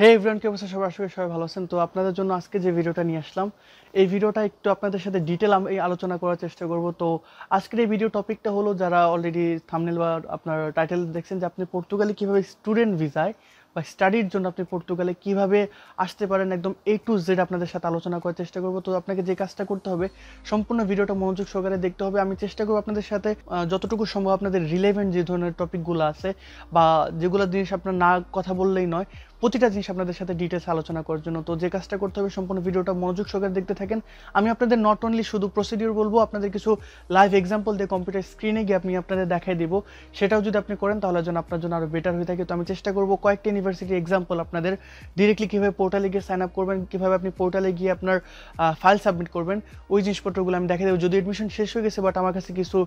হে everyone কে অবস্থা সবাই সবাই ভালো আছেন তো আপনাদের জন্য আজকে যে ভিডিওটা নিয়ে আসলাম এই ভিডিওটা একটু আপনাদের সাথে ডিটেল আমি আলোচনা করার চেষ্টা করব তো আজকের এই ভিডিও টপিকটা হলো যারা অলরেডি থামনেল বা আপনার টাইটেল দেখছেন যে আপনি পর্তুগালে কীভাবে স্টুডেন্ট ভিসায় বা স্টাডির জন্য আপনি পর্তুগালে কিভাবে আসতে পারেন একদম এ টু জেড আপনাদের সাথে আলোচনা করার চেষ্টা করব তো আপনাকে যে কাজটা করতে হবে সম্পূর্ণ ভিডিওটা মনোযোগ সহকারে দেখতে হবে আমি চেষ্টা করব আপনাদের সাথে যতটুকু সম্ভব আপনাদের রিলেভেন্ট যে ধরনের টপিকগুলো আছে বা যেগুলো জিনিস আপনার না কথা বললেই নয় প্রতিটা জিনিস আপনাদের সাথে ডিটেলস আলোচনা করার জন্য তো যে কাজটা করতে হবে সম্পূর্ণ ভিডিওটা মনোযোগ সহকারে দেখতে থাকেন আমি আপনাদের নট অনলি শুধু প্রসিডিউর বলবো আপনাদের কিছু লাইভ এক্সাম্পল দিয়ে কম্পিউটার স্ক্রিনে গিয়ে আমি আপনাদের দেখাই দিব সেটাও যদি আপনি করেন তাহলে যেন আপনার জন্য আরও বেটার হয়ে থাকে তো আমি চেষ্টা করবো কয়েকটা ইউনিভার্সিটি এক্সাম্পল আপনাদের ডিরেক্টলি কীভাবে পোর্টালে গিয়ে সাইন আপ করবেন কীভাবে আপনি পোর্টালে গিয়ে আপনার ফাইল সাবমিট করবেন ওই জিনিসপত্রগুলো আমি দেখা দেবো যদি এডমিশন শেষ হয়ে গেছে বাট আমার কাছে কিছু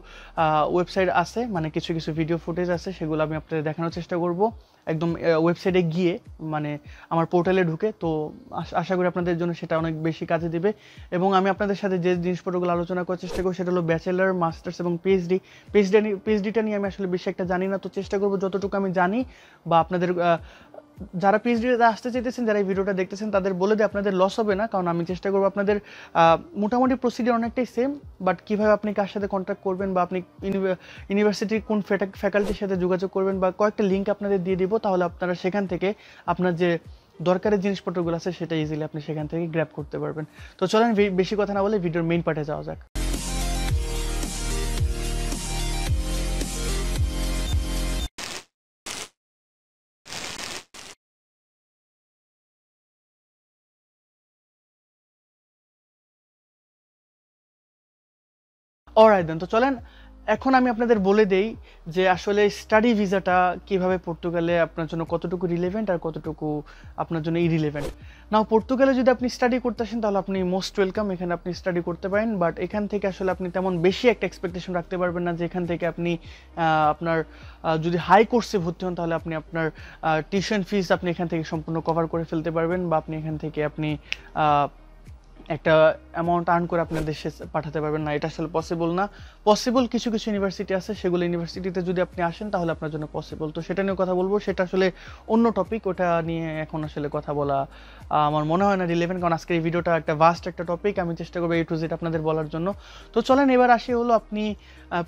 ওয়েবসাইট আছে মানে কিছু কিছু ভিডিও ফুটেজ আছে সেগুলো আমি আপনাদের দেখানোর চেষ্টা করব একদম ওয়েবসাইটে গিয়ে মানে আমার পোর্টালে ঢুকে তো আশা করি আপনাদের জন্য সেটা অনেক বেশি কাজে দেবে এবং আমি আপনাদের সাথে যে জিনিসপত্রগুলো আলোচনা করার চেষ্টা করবো সেটা হলো ব্যাচেলার মাস্টার্স এবং পিএইচডি পিএইচডি পিএইচডিটা নিয়ে আমি আসলে বেশি একটা জানি না তো চেষ্টা করবো যতটুকু আমি জানি বা আপনাদের যারা পিএইচডিতে আসতে চাইতেছেন যারা এই ভিডিওটা দেখতেছেন তাদের বলে দিই আপনাদের লস হবে না কারণ আমি চেষ্টা করবো আপনাদের মোটামুটি প্রসিডিওর অনেকটাই সেম বাট কীভাবে আপনি কার সাথে কন্ট্যাক্ট করবেন বা আপনি ইউনিভার্সিটির কোন ফ্যাকাল্টির সাথে যোগাযোগ করবেন বা কয়েকটা লিঙ্ক আপনাদের দিয়ে দিব তাহলে আপনারা সেখান থেকে আপনার যে দরকারের জিনিসপত্রগুলো আছে সেটা ইজিলি আপনি সেখান থেকে গ্র্যাপ করতে পারবেন তো চলেন বেশি কথা না বলে ভিডিওর মেইন পার্টে যাওয়া যাক অরাই দেন তো চলেন এখন আমি আপনাদের বলে দেই যে আসলে স্টাডি ভিসাটা কিভাবে পর্তুগালে আপনার জন্য কতটুকু রিলেভেন্ট আর কতটুকু আপনার জন্য ইরিলেভেন্ট নাও পর্তুগালে যদি আপনি স্টাডি করতে আসেন তাহলে আপনি মোস্ট ওয়েলকাম এখানে আপনি স্টাডি করতে পারেন বাট এখান থেকে আসলে আপনি তেমন বেশি একটা এক্সপেকটেশন রাখতে পারবেন না যে এখান থেকে আপনি আপনার যদি হাই কোর্সে ভর্তি হন তাহলে আপনি আপনার টিউশন ফিস আপনি এখান থেকে সম্পূর্ণ কভার করে ফেলতে পারবেন বা আপনি এখান থেকে আপনি একটা অ্যামাউন্ট আর্ন করে আপনার দেশে পাঠাতে পারবেন না এটা আসলে পসিবল না পসিবল কিছু কিছু ইউনিভার্সিটি আছে সেগুলো ইউনিভার্সিটিতে যদি আপনি আসেন তাহলে আপনার জন্য পসিবল তো সেটা নিয়ে কথা বলবো সেটা আসলে অন্য টপিক ওটা নিয়ে এখন আসলে কথা বলা আমার মনে হয় না রিলেভেন্ট কারণ আজকের এই ভিডিওটা একটা ভাস্ট একটা টপিক আমি চেষ্টা করবো এই টু জেড আপনাদের বলার জন্য তো চলেন এবার আসি হলো আপনি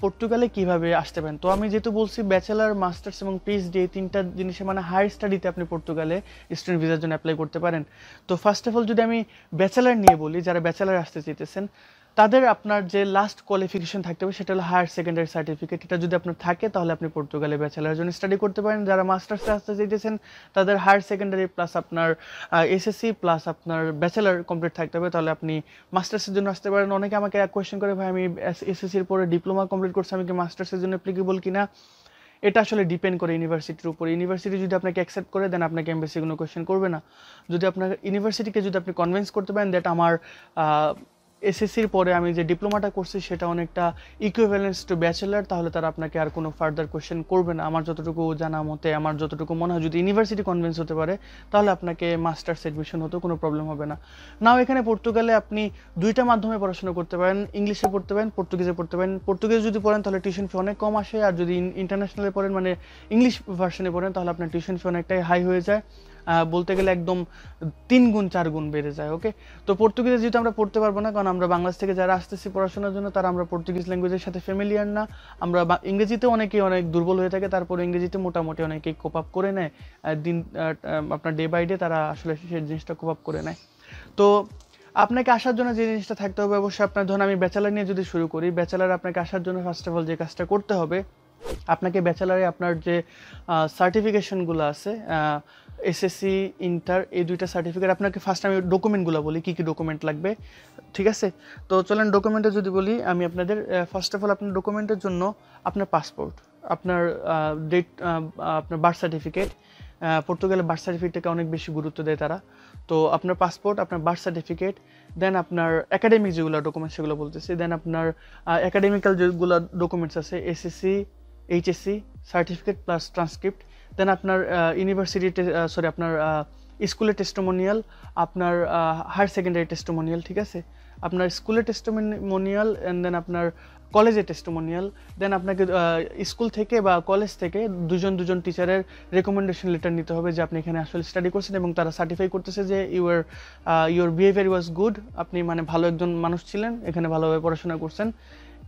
পর্তুগালে কিভাবে আসতে পারেন তো আমি যেহেতু বলছি ব্যাচেলার মাস্টার্স এবং পিএইচডি এই তিনটা জিনিসে মানে হায়ার স্টাডিতে আপনি পর্তুগালে স্টুডেন্ট ভিসার জন্য অ্যাপ্লাই করতে পারেন তো ফার্স্ট অফ অল যদি আমি ব্যাচেলার নিয়ে বলি বলি যারা ব্যাচেলার আসতে চাইতেছেন তাদের আপনার যে লাস্ট কোয়ালিফিকেশন থাকতে হবে সেটা হলো হায়ার সেকেন্ডারি সার্টিফিকেট এটা যদি আপনার থাকে তাহলে আপনি পর্তুগালে ব্যাচেলার জন্য স্টাডি করতে পারেন যারা মাস্টার্সে আসতে চাইতেছেন তাদের হায়ার সেকেন্ডারি প্লাস আপনার এসএসসি প্লাস আপনার ব্যাচেলার কমপ্লিট থাকতে হবে তাহলে আপনি মাস্টার্সের জন্য আসতে পারেন অনেকে আমাকে এক কোয়েশ্চেন করে ভাই আমি এসএসসির পরে ডিপ্লোমা কমপ্লিট করছি আমি কি মাস্টার্সের জন্য অ্যাপ্লিকেবল কিনা এটা আসলে ডিপেন্ড করে ইউনিভার্সিটির উপর ইউনিভার্সিটি যদি আপনাকে অ্যাকসেপ্ট করে দেন আপনাকে এমবিসি কোনো কোয়েশ্চেন করবে না যদি আপনার ইউনিভার্সিটিকে যদি আপনি কনভিন্স করতে পারেন দ্যাট আমার এসএসসির পরে আমি যে ডিপ্লোমাটা করছি সেটা অনেকটা ইকুইভ্যালেন্স টু ব্যাচেলার তাহলে তারা আপনাকে আর কোনো ফার্দার কোয়েশ্চেন করবে না আমার যতটুকু জানা মতে আমার যতটুকু মনে হয় যদি ইউনিভার্সিটি কনভিন্স হতে পারে তাহলে আপনাকে মাস্টার্স এডমিশন হতেও কোনো প্রবলেম হবে না নাও এখানে পর্তুগালে আপনি দুইটা মাধ্যমে পড়াশোনা করতে পারেন ইংলিশে পড়তে পারেন পর্তুগিজে পড়তে পারেন পর্তুগিজ যদি পড়েন তাহলে টিউশন ফি অনেক কম আসে আর যদি ইন্টারন্যাশনালে পড়েন মানে ইংলিশ ভার্সনে পড়েন তাহলে আপনার টিউশন ফি অনেকটাই হাই হয়ে যায় বলতে গেলে একদম তিন গুণ চার গুণ বেড়ে যায় ওকে তো পর্তুগিজে যেহেতু আমরা পড়তে পারবো না কারণ আমরা বাংলাদেশ থেকে যারা আসতেছি পড়াশোনার জন্য তারা আমরা পর্তুগিজ ল্যাঙ্গুয়েজের সাথে ফ্যামিলিয়ার না আমরা ইংরেজিতে অনেকেই অনেক দুর্বল হয়ে থাকে তারপর ইংরেজিতে মোটামুটি অনেকেই কোপ আপ করে নেয় দিন আপনার ডে বাই ডে তারা আসলে সেই জিনিসটা কোপ আপ করে নেয় তো আপনাকে আসার জন্য যে জিনিসটা থাকতে হবে অবশ্যই আপনার ধরুন আমি ব্যাচেলার নিয়ে যদি শুরু করি ব্যাচেলার আপনাকে আসার জন্য ফার্স্ট অফ অল যে কাজটা করতে হবে আপনাকে ব্যাচেলারে আপনার যে সার্টিফিকেশনগুলো আছে এসএসসি ইন্টার এই দুইটা সার্টিফিকেট আপনাকে ফার্স্ট আমি ডকুমেন্টগুলো বলি কী কী ডকুমেন্ট লাগবে ঠিক আছে তো চলেন ডকুমেন্টে যদি বলি আমি আপনাদের ফার্স্ট অফ অল আপনার ডকুমেন্টের জন্য আপনার পাসপোর্ট আপনার ডেট আপনার বার্থ সার্টিফিকেট পর্তুগালের বার্থ সার্টিফিকেটটাকে অনেক বেশি গুরুত্ব দেয় তারা তো আপনার পাসপোর্ট আপনার বার্থ সার্টিফিকেট দেন আপনার একাডেমিক যেগুলো ডকুমেন্টস সেগুলো বলতেছি দেন আপনার একাডেমিক্যাল যেগুলো ডকুমেন্টস আছে SSC HSC certificate plus transcript then আপনার ইউনিভার্সিটি সরি আপনার স্কুলের টেস্টোমোনিয়াল আপনার হায়ার সেকেন্ডারি টেস্টোমোনিয়াল ঠিক আছে আপনার স্কুলের টেস্টোমোনিয়াল অ্যান্ড দেন আপনার কলেজে টেস্টোমোনিয়াল দেন আপনাকে স্কুল থেকে বা কলেজ থেকে দুজন দুজন টিচারের রেকমেন্ডেশন লেটার নিতে হবে যে আপনি এখানে আসলে স্টাডি করছেন এবং তারা সার্টিফাই করতেছে যে your your behaviour was good আপনি মানে ভালো একজন মানুষ ছিলেন এখানে ভালোভাবে পড়াশোনা করছেন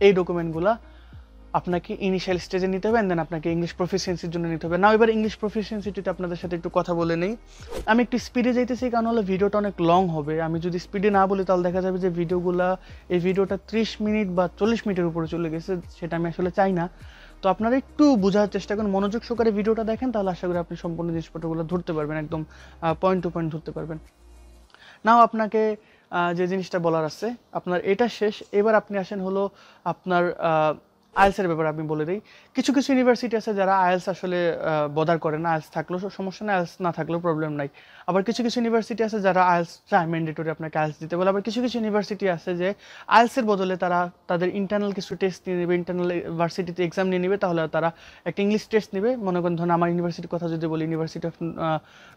এই ডকুমেন্টগুলা আপনাকে ইনিশিয়াল স্টেজে নিতে হবে দেন আপনাকে ইংলিশ প্রফিসিয়েন্সির জন্য নিতে হবে না এবার ইংলিশ প্রফিসিয়েন্সিটিতে আপনাদের সাথে একটু কথা বলে নেই আমি একটু স্পিডে যাইতেছি কারণ হলো ভিডিওটা অনেক লং হবে আমি যদি স্পিডে না বলি তাহলে দেখা যাবে যে ভিডিওগুলো এই ভিডিওটা ত্রিশ মিনিট বা চল্লিশ মিনিটের উপরে চলে গেছে সেটা আমি আসলে চাই না তো আপনারা একটু বোঝার চেষ্টা করুন মনোযোগ সহকারে ভিডিওটা দেখেন তাহলে আশা করি আপনি সম্পূর্ণ জিনিসপত্রগুলো ধরতে পারবেন একদম পয়েন্ট টু পয়েন্ট ধরতে পারবেন নাও আপনাকে যে জিনিসটা বলার আছে আপনার এটা শেষ এবার আপনি আসেন হলো আপনার আয়েলসের ব্যাপারে আমি বলে দিই কিছু কিছু ইউনিভার্সিটি আছে যারা আয়েলস আসলে বদার করে না আয়েলস থাকলেও সমস্যা নেই আয়েলস না থাকলেও প্রবলেম নাই আবার কিছু কিছু ইউনিভার্সিটি আছে যারা আয়েলস চায় ম্যান্ডেটরি আপনাকে আয়েলস দিতে বলে আবার কিছু কিছু ইউনিভার্সিটি আছে যে আয়েলসের বদলে তারা তাদের ইন্টারনাল কিছু টেস্ট নিয়ে নেবে ইন্টারনাল ইউনিভার্সিটিতে এক্সাম নিয়ে নেবে তাহলে তারা একটা ইংলিশ টেস্ট নেবে মনে করেন ধরুন আমার ইউনিভার্সিটির কথা যদি বলি ইউনিভার্সিটি অফ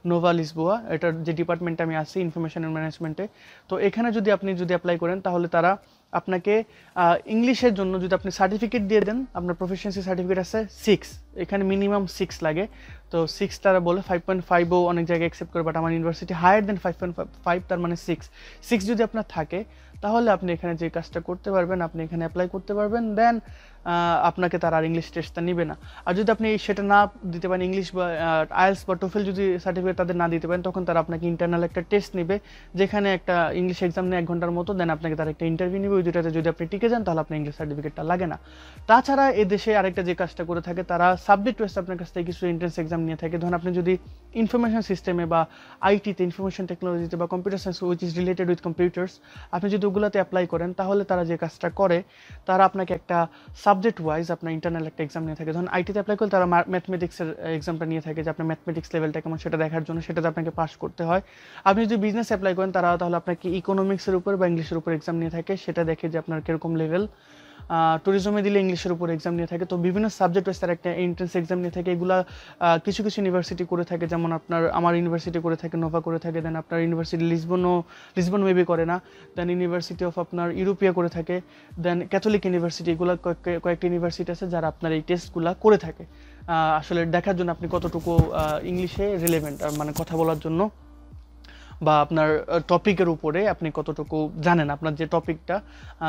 নোভা লিসবোয়া এটার যে ডিপার্টমেন্টে আমি আছি ইনফরমেশন ম্যানেজমেন্টে তো এখানে যদি আপনি যদি অ্যাপ্লাই করেন তাহলে তারা আপনাকে ইংলিশের জন্য যদি আপনি সার্টিফিকেট দিয়ে দেন আপনার প্রফেশনসি সার্টিফিকেট আছে সিক্স এখানে মিনিমাম সিক্স লাগে তো সিক্স তারা বলে ফাইভ পয়েন্ট ফাইভও অনেক জায়গায় অ্যাকসেপ্ট করে বাট আমার university higher than five point five তার মানে সিক্স সিক্স যদি আপনার থাকে তাহলে আপনি এখানে যে কাজটা করতে পারবেন আপনি এখানে অ্যাপ্লাই করতে পারবেন দেন আপনাকে তারা আর ইংলিশ টেস্টটা নেবে না আর যদি আপনি সেটা না দিতে পারেন ইংলিশ বা আয়েলস বা টোফেল যদি সার্টিফিকেট তাদের না দিতে পারেন তখন তারা আপনাকে ইন্টারনাল একটা টেস্ট নেবে যেখানে একটা ইংলিশ এক্সাম নেয় এক ঘন্টার মতো দেন আপনাকে তারা একটা ইন্টারভিউ নেবে ওই দুটাতে যদি আপনি টিকে যান তাহলে আপনার ইংলিশ সার্টিফিকেটটা লাগে না তাছাড়া এদেশে আরেকটা যে কাজটা করে থাকে তারা সাবজেক্ট ওয়েস্ট আপনার কাছ থেকে কিছু এন্ট্রেন্স এক্সাম নিয়ে থাকে ধরুন আপনি যদি ইনফরমেশন সিস্টেমে বা আইটিতে ইনফরমেশন টেকনোলজিতে বা computer science which is related with computers আপনি যদি ওগুলোতে অ্যাপ্লাই করেন তাহলে তারা যে কাজটা করে তারা আপনাকে একটা সাবজেক্ট ওয়াইজ আপনার ইন্টারনাল একটা এক্সাম নিয়ে থাকে ধরুন আইটিতে অ্যাপ্লাই করলে তারা ম্যাথমেটিক্সের এক্সামটা নিয়ে থাকে যে আপনার ম্যাথমেটিক্স লেভেলটা কেমন সেটা দেখার জন্য সেটাতে আপনাকে পাস করতে হয় আপনি যদি বিজনেস অ্যাপ্লাই করেন তারা তাহলে আপনাকে ইকোনমিক্সের উপর বা ইংলিশের উপর এক্সাম নিয়ে থাকে সেটা দেখে যে আপনার কীরকম লেভেল ট্যুরিজমে দিলে ইংলিশের উপর এক্সাম নিয়ে থাকে তো বিভিন্ন সাবজেক্ট ওয়াইজ তার একটা এন্ট্রেন্স এক্সাম নিয়ে থাকে এগুলা কিছু কিছু ইউনিভার্সিটি করে থাকে যেমন আপনার আমার ইউনিভার্সিটি করে থাকে নোভা করে থাকে দেন আপনার ইউনিভার্সিটি লিসবনও লিসবন মেবি করে না দেন ইউনিভার্সিটি অফ আপনার ইউরোপিয়া করে থাকে দেন ক্যাথলিক ইউনিভার্সিটি এগুলো কয়েকটি ইউনিভার্সিটি আছে যারা আপনার এই টেস্টগুলো করে থাকে আসলে দেখার জন্য আপনি কতটুকু ইংলিশে রিলেভেন্ট মানে কথা বলার জন্য বা আপনার টপিকের উপরে আপনি কতটুকু জানেন আপনার যে টপিকটা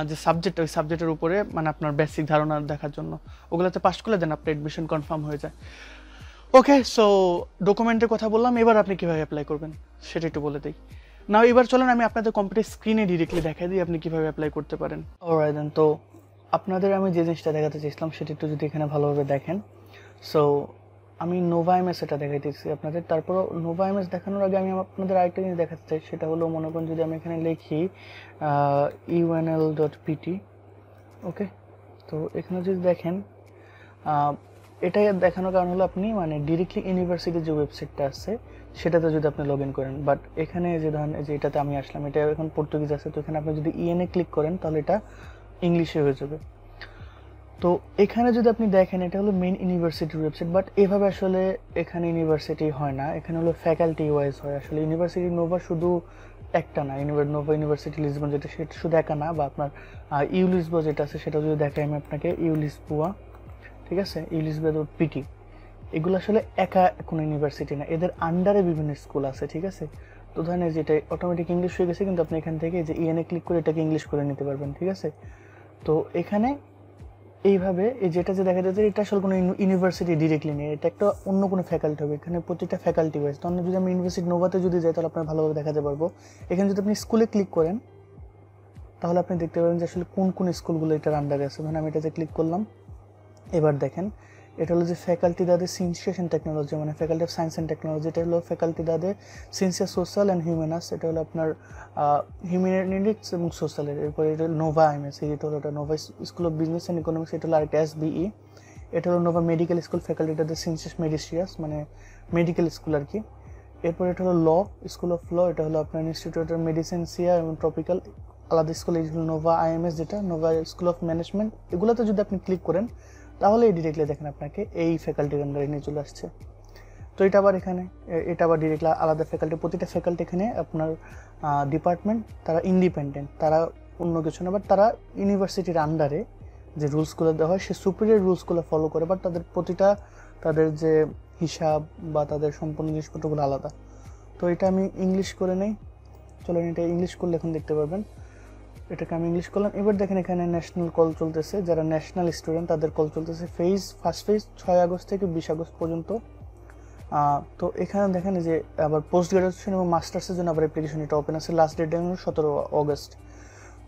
যে সাবজেক্ট ওই সাবজেক্টের উপরে মানে আপনার বেসিক ধারণা দেখার জন্য ওগুলোতে পাস করলে দেন আপনার অ্যাডমিশন কনফার্ম হয়ে যায় ওকে সো ডকুমেন্টের কথা বললাম এবার আপনি কীভাবে অ্যাপ্লাই করবেন সেটা একটু বলে দিই না এবার চলেন আমি আপনাদের কম্পিউটার স্ক্রিনে ডিরেক্টলি দেখাই দিই আপনি কীভাবে অ্যাপ্লাই করতে পারেন দেন তো আপনাদের আমি যে জিনিসটা দেখাতে চেয়েছিলাম সেটা একটু যদি এখানে ভালোভাবে দেখেন সো আমি নোভা এমএস এটা দেখাইতেছি আপনাদের তারপরও নোভা এমএস দেখানোর আগে আমি আপনাদের আরেকটা জিনিস দেখাতে চাই সেটা হলো মনে করেন যদি আমি এখানে লিখি ইউএনএল ডট পিটি ওকে তো এখানে যদি দেখেন এটাই দেখানোর কারণ হলো আপনি মানে ডিরেক্টলি ইউনিভার্সিটির যে ওয়েবসাইটটা আছে সেটাতে যদি আপনি লগ ইন করেন বাট এখানে যে ধরেন যে এটাতে আমি আসলাম এটা এখন পর্তুগিজ আছে তো এখানে আপনি যদি ইএনএ e ক্লিক করেন তাহলে এটা ইংলিশে হয়ে যাবে তো এখানে যদি আপনি দেখেন এটা হলো মেন ইউনিভার্সিটির ওয়েবসাইট বাট এভাবে আসলে এখানে ইউনিভার্সিটি হয় না এখানে হলো ফ্যাকাল্টি ওয়াইজ হয় আসলে ইউনিভার্সিটি নোভা শুধু একটা না নোভা ইউনিভার্সিটি লিসবন যেটা সেটা শুধু একা না বা আপনার ইউলিসবো যেটা আছে সেটা যদি দেখাই আমি আপনাকে ইউলিসপুয়া ঠিক আছে ইউলিসবো পিটি এগুলো আসলে একা কোনো ইউনিভার্সিটি না এদের আন্ডারে বিভিন্ন স্কুল আছে ঠিক আছে তো ধরেন যেটা অটোমেটিক ইংলিশ হয়ে গেছে কিন্তু আপনি এখান থেকে যে ইএনএ e ক্লিক করে এটাকে ইংলিশ করে নিতে পারবেন ঠিক আছে তো এখানে এইভাবে এই যেটা যে দেখা যাচ্ছে এটা আসলে কোনো ইউনিভার্সিটি ডিরেক্টলি নেই এটা একটা অন্য কোনো ফ্যাকাল্টি হবে এখানে প্রত্যেকটা ফ্যাকাল্টি ওয়াইজ তখন যদি আমি ইউনিভার্সিটি নোভাতে যদি যাই তাহলে আপনার ভালোভাবে দেখাতে পারবো এখানে যদি আপনি স্কুলে ক্লিক করেন তাহলে আপনি দেখতে পাবেন যে আসলে কোন কোন স্কুলগুলো এটার আন্ডারে আছে মানে আমি এটাতে ক্লিক করলাম এবার দেখেন এটা হলো যে ফ্যাকাল্টি দাদের সিনসিয়েশন টেকনোলজি মানে faculty of science and technology এটা হলো ফ্যাকাল্টি দাদের সিনসিয়ার সোশ্যাল অ্যান্ড হিউম্যানাস এটা হলো আপনার হিউম্যানিটিক্স এবং সোশ্যালের এরপরে এটা নোভা এস এটা হলো এটা Nova school of business and economics এটা হলো আরেকটা বিই e, এটা হলো নোভা মেডিকেল স্কুল ফ্যাকাল্টি দাদের সিনসিয়াস মেডিসিয়াস মানে মেডিকেল স্কুল আর কি এরপর এটা হলো ল স্কুল অফ ল এটা হলো আপনার ইনস্টিটিউট অফ মেডিসিন সিয়া এবং ট্রপিক্যাল আলাদা স্কুল এই হলো নোভা আইএমএস যেটা নোভা স্কুল অফ ম্যানেজমেন্ট এগুলোতে যদি আপনি ক্লিক করেন তাহলে ডিরেক্টলি দেখেন আপনাকে এই ফ্যাকাল্টির আন্ডারে নিয়ে চলে আসছে তো এটা আবার এখানে এটা আবার ডিরেক্টলি আলাদা ফ্যাকাল্টি প্রতিটা ফ্যাকাল্টি এখানে আপনার ডিপার্টমেন্ট তারা ইন্ডিপেন্ডেন্ট তারা অন্য কিছু না বাট তারা ইউনিভার্সিটির আন্ডারে যে রুলসগুলো দেওয়া হয় সে সুপিরিয়ার রুলসগুলো ফলো করে বাট তাদের প্রতিটা তাদের যে হিসাব বা তাদের সম্পূর্ণ জিনিসপত্রগুলো আলাদা তো এটা আমি ইংলিশ করে নেই চলেন এটা ইংলিশ করলে এখন দেখতে পারবেন এটাকে আমি ইংলিশ করলাম এবার দেখেন এখানে ন্যাশনাল কল চলতেছে যারা ন্যাশনাল স্টুডেন্ট তাদের কল চলতেছে ফেজ ফার্স্ট ফেজ ছয় আগস্ট থেকে বিশ আগস্ট পর্যন্ত তো এখানে দেখেন যে আবার পোস্ট গ্রাজুয়েশন এবং মাস্টার্সের জন্য আবার অ্যাপ্লিকেশন এটা ওপেন আছে লাস্ট ডেট হলো সতেরো অগস্ট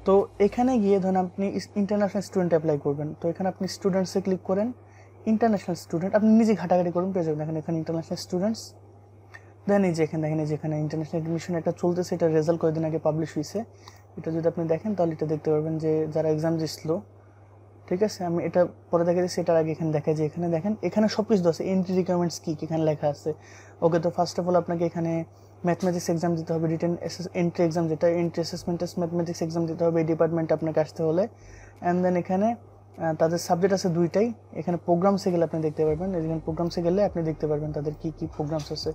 তো এখানে গিয়ে ধরেন আপনি ইন্টারন্যাশনাল স্টুডেন্ট অ্যাপ্লাই করবেন তো এখানে আপনি স্টুডেন্টসে ক্লিক করেন ইন্টারন্যাশনাল স্টুডেন্ট আপনি নিজে ঘাটাঘাটি করুন পেয়ে যাবেন এখানে এখানে ইন্টারন্যাশনাল স্টুডেন্টস দেন এই যে এখানে দেখেন এই যেখানে ইন্টারন্যাশনাল এডমিশন একটা চলতেছে এটা রেজাল্ট কয়েকদিন আগে পাবলিশ হয়েছে এটা যদি আপনি দেখেন তাহলে এটা দেখতে পারবেন যে যারা এক্সাম দিছিল ঠিক আছে আমি এটা পরে দেখা যাচ্ছি এটার আগে এখানে দেখা যায় এখানে দেখেন এখানে সব কিছু আছে এন্ট্রি রিকোয়ারমেন্টস কী কী এখানে লেখা আছে ওকে তো ফার্স্ট অফ অল আপনাকে এখানে ম্যাথমেটিক্স এক্সাম দিতে হবে রিটেন এন্ট্রি এক্সাম যেটা এন্ট্রি অ্যাসেসমেন্ট ম্যাথমেটিক্স এক্সাম দিতে হবে এই ডিপার্টমেন্টে আপনাকে আসতে হলে অ্যান্ড দেন এখানে তাদের সাবজেক্ট আছে দুইটাই এখানে প্রোগ্রামসে গেলে আপনি দেখতে পারবেন এখানে প্রোগ্রামসে গেলে আপনি দেখতে পারবেন তাদের কী কী প্রোগ্রামস আছে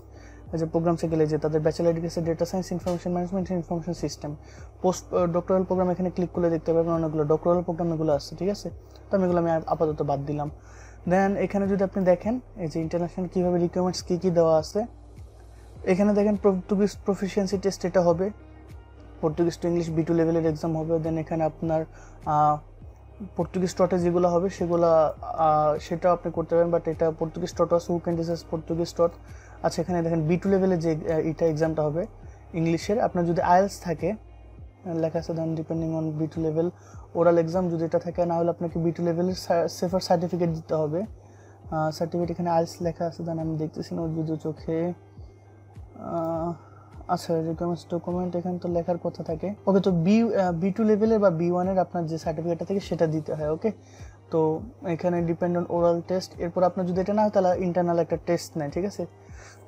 এই যে প্রোগ্রাম গেলে যে তাদের bachelor degree data science information management information system post doctoral program এখানে ক্লিক করে দেখতে পাবেন অনেকগুলো ডক্টরাল প্রোগ্রাম এগুলো আসছে ঠিক আছে তো আমি এগুলো আমি আপাতত বাদ দিলাম দেন এখানে যদি আপনি দেখেন এই যে ইন্টারন্যাশনাল কীভাবে রিকোয়ারমেন্টস কী কী দেওয়া আছে এখানে দেখেন পর্তুগিজ প্রফিসিয়েন্সি টেস্ট এটা হবে Portuguese to English B two লেভেলের এক্সাম হবে দেন এখানে আপনার পর্তুগিজ স্টটে যেগুলো হবে সেগুলো সেটা আপনি করতে পারেন বাট এটা পর্তুগিজ স্টট আছে হু ক্যান পর্তুগিজ স্টট আচ্ছা এখানে দেখেন বি টু লেভেলের যে এটা এক্সামটা হবে ইংলিশের আপনার যদি আয়েলস e থাকে লেখা আছে then depending on B two level oral exam যদি এটা থাকে না হলে আপনাকে বি টু লেভেলের সেফার সার্টিফিকেট দিতে হবে সার্টিফিকেট এখানে আইস e লেখা আছে দেন আমি দেখতেছি না যদি চোখে আচ্ছা রিকোয়ারমেন্টস ডকুমেন্ট এখানে তো লেখার কথা থাকে ওকে তো বি বি টু লেভেলের বা বি ওয়ানের আপনার যে সার্টিফিকেটটা থাকে সেটা দিতে হয় ওকে তো এখানে ডিপেন্ড অন ওরাল টেস্ট এরপর আপনার যদি এটা না হয় তাহলে ইন্টারনাল একটা টেস্ট নেয় ঠিক আছে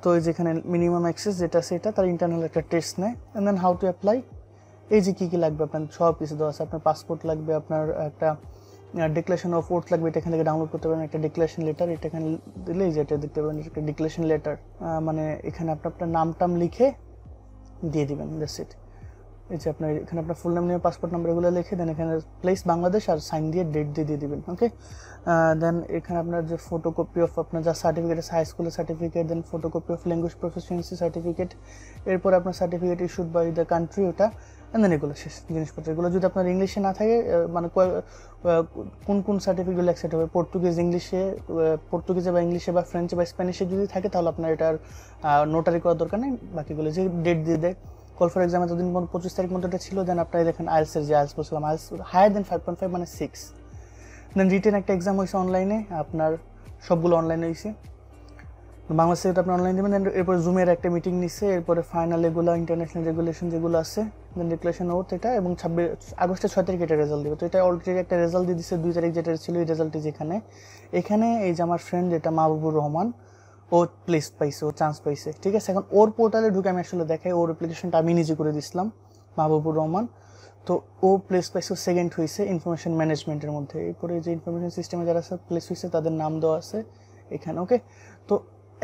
তো এই যেখানে মিনিমাম অ্যাক্সেস যেটা সেটা তার ইন্টারনাল একটা টেস্ট নেয় and then how to apply এই যে কী কী লাগবে আপনার সব কিছু দেওয়া আছে আপনার পাসপোর্ট লাগবে আপনার একটা ডিক্লারেশন অফ ওর্থ লাগবে এটা এখান থেকে ডাউনলোড করতে পারেন একটা ডিক্লারেশন লেটার এটা এখানে দিলেই যে যেটা দেখতে পারেন একটা ডিক্লারেশন লেটার মানে এখানে আপনার আপনার নাম টাম লিখে দিয়ে দেবেন দ্য সিট এই যে আপনার এখানে আপনার ফুল নাম নিয়ে পাসপোর্ট নাম্বার এগুলো লিখে দেন এখানে প্লেস বাংলাদেশ আর সাইন দিয়ে ডেট দিয়ে দিয়ে দেবেন ওকে দেন এখানে আপনার যে ফটোকপি অফ আপনার যা সার্টিফিকেট আছে হাই স্কুলের certificate then photocopy of language proficiency certificate এরপর আপনার certificate issued by the country ওটা দেন এগুলো শেষ জিনিসপত্র এগুলো যদি আপনার ইংলিশে না থাকে মানে কোন কোন সার্টিফিকেটগুলো অ্যাকসেপ্ট হবে পর্তুগিজ ইংলিশে পর্তুগিজে বা ইংলিশে বা ফ্রেঞ্চে বা স্প্যানিশে যদি থাকে তাহলে আপনার এটার নোটারি করার দরকার নেই বাকিগুলো যে ডেট দিয়ে দেয় কল ফর এক্সাম এতদিন পর পঁচিশ তারিখ মধ্যে ছিল দেন আপনারা দেখেন আইলসের যে আইলস বলছিলাম IELTS higher than five point five মানে সিক্স দেন রিটেন একটা এক্সাম হয়েছে অনলাইনে আপনার সবগুলো অনলাইনে হয়েছে বাংলা সেট আপনি অনলাইন দেবেন দেন এরপরে জুমের একটা মিটিং নিচ্ছে এরপরে ফাইনাল এগুলো ইন্টারন্যাশনাল রেগুলেশন যেগুলো আছে দেন ডিক্লারেশন ওর এটা এবং ছাব্বিশ আগস্টের ছয় তারিখ এটা রেজাল্ট দেবে তো এটা অলরেডি একটা রেজাল্ট দিয়ে দিচ্ছে দুই তারিখ যেটা ছিল এই রেজাল্টটি যেখানে এখানে এই যে আমার ফ্রেন্ড এটা মাহবুবুর রহমান ও প্লেস পাইছে ও চান্স পাইছে ঠিক আছে এখন ওর পোর্টালে ঢুকে আমি আসলে দেখাই ওর অ্যাপ্লিকেশনটা আমি নিজে করে দিছিলাম মাহবুবুর রহমান তো ও প্লেস পাইছে সেকেন্ড হয়েছে ইনফরমেশন ম্যানেজমেন্টের মধ্যে এরপরে যে ইনফরমেশন সিস্টেমে যারা আছে প্লেস হয়েছে তাদের নাম দেওয়া আছে এখানে ওকে তো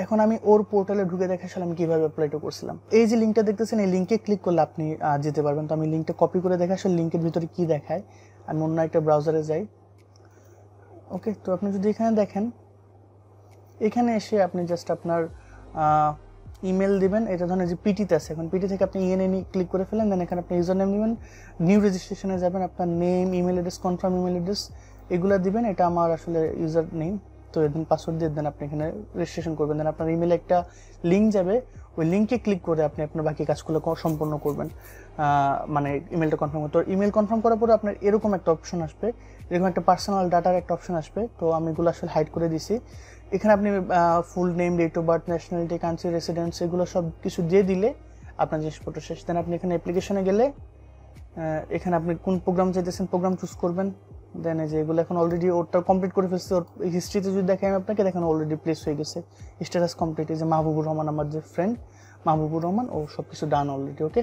এখন আমি ওর পোর্টালে ঢুকে দেখে আসলে আমি কীভাবে অ্যাপ্লাইটা করছিলাম এই যে লিঙ্কটা দেখতেছেন এই লিঙ্কে ক্লিক করলে আপনি যেতে পারবেন তো আমি লিঙ্কটা কপি করে দেখে আসলে লিঙ্কের ভিতরে কী দেখায় আমি অন্য একটা ব্রাউজারে যাই ওকে তো আপনি যদি এখানে দেখেন এখানে এসে আপনি জাস্ট আপনার ইমেল দিবেন এটা ধরনের যে পিটিতে আছে এখন পিটি থেকে আপনি ইএনএনই e ক্লিক করে ফেলেন দেন এখানে আপনি ইউজার নেম নেবেন নিউ রেজিস্ট্রেশনে যাবেন আপনার name email address confirm email address এগুলো দিবেন এটা আমার আসলে ইউজার নেম তো এদিন পাসওয়ার্ড দিয়ে দেন আপনি এখানে রেজিস্ট্রেশন করবেন দেন আপনার ইমেলে একটা লিঙ্ক যাবে ওই লিঙ্কে ক্লিক করে আপনি আপনার বাকি কাজগুলো সম্পন্ন করবেন মানে ইমেলটা কনফার্ম করতে ইমেল কনফার্ম করার পরে আপনার এরকম একটা অপশন আসবে এরকম একটা পার্সোনাল ডাটার একটা অপশন আসবে তো আমি এগুলো আসলে হাইড করে দিছি এখানে আপনি full name date of birth nationality country residence এগুলো সব কিছু দিয়ে দিলে আপনার জিনিসপত্র শেষ দেন আপনি এখানে অ্যাপ্লিকেশনে গেলে এখানে আপনি কোন প্রোগ্রাম চাইতেছেন প্রোগ্রাম চুজ করবেন দেন যে এগুলো এখন অলরেডি ওরটা কমপ্লিট করে ফেলছে ওর হিস্ট্রিতে যদি দেখে আমি আপনাকে দেখেন অলরেডি প্লেস হয়ে গেছে স্ট্যাটাস কমপ্লিট এই যে মাহবুবুর রহমান আমার যে ফ্রেন্ড মাহবুবুর রহমান ও সব কিছু ডান অলরেডি ওকে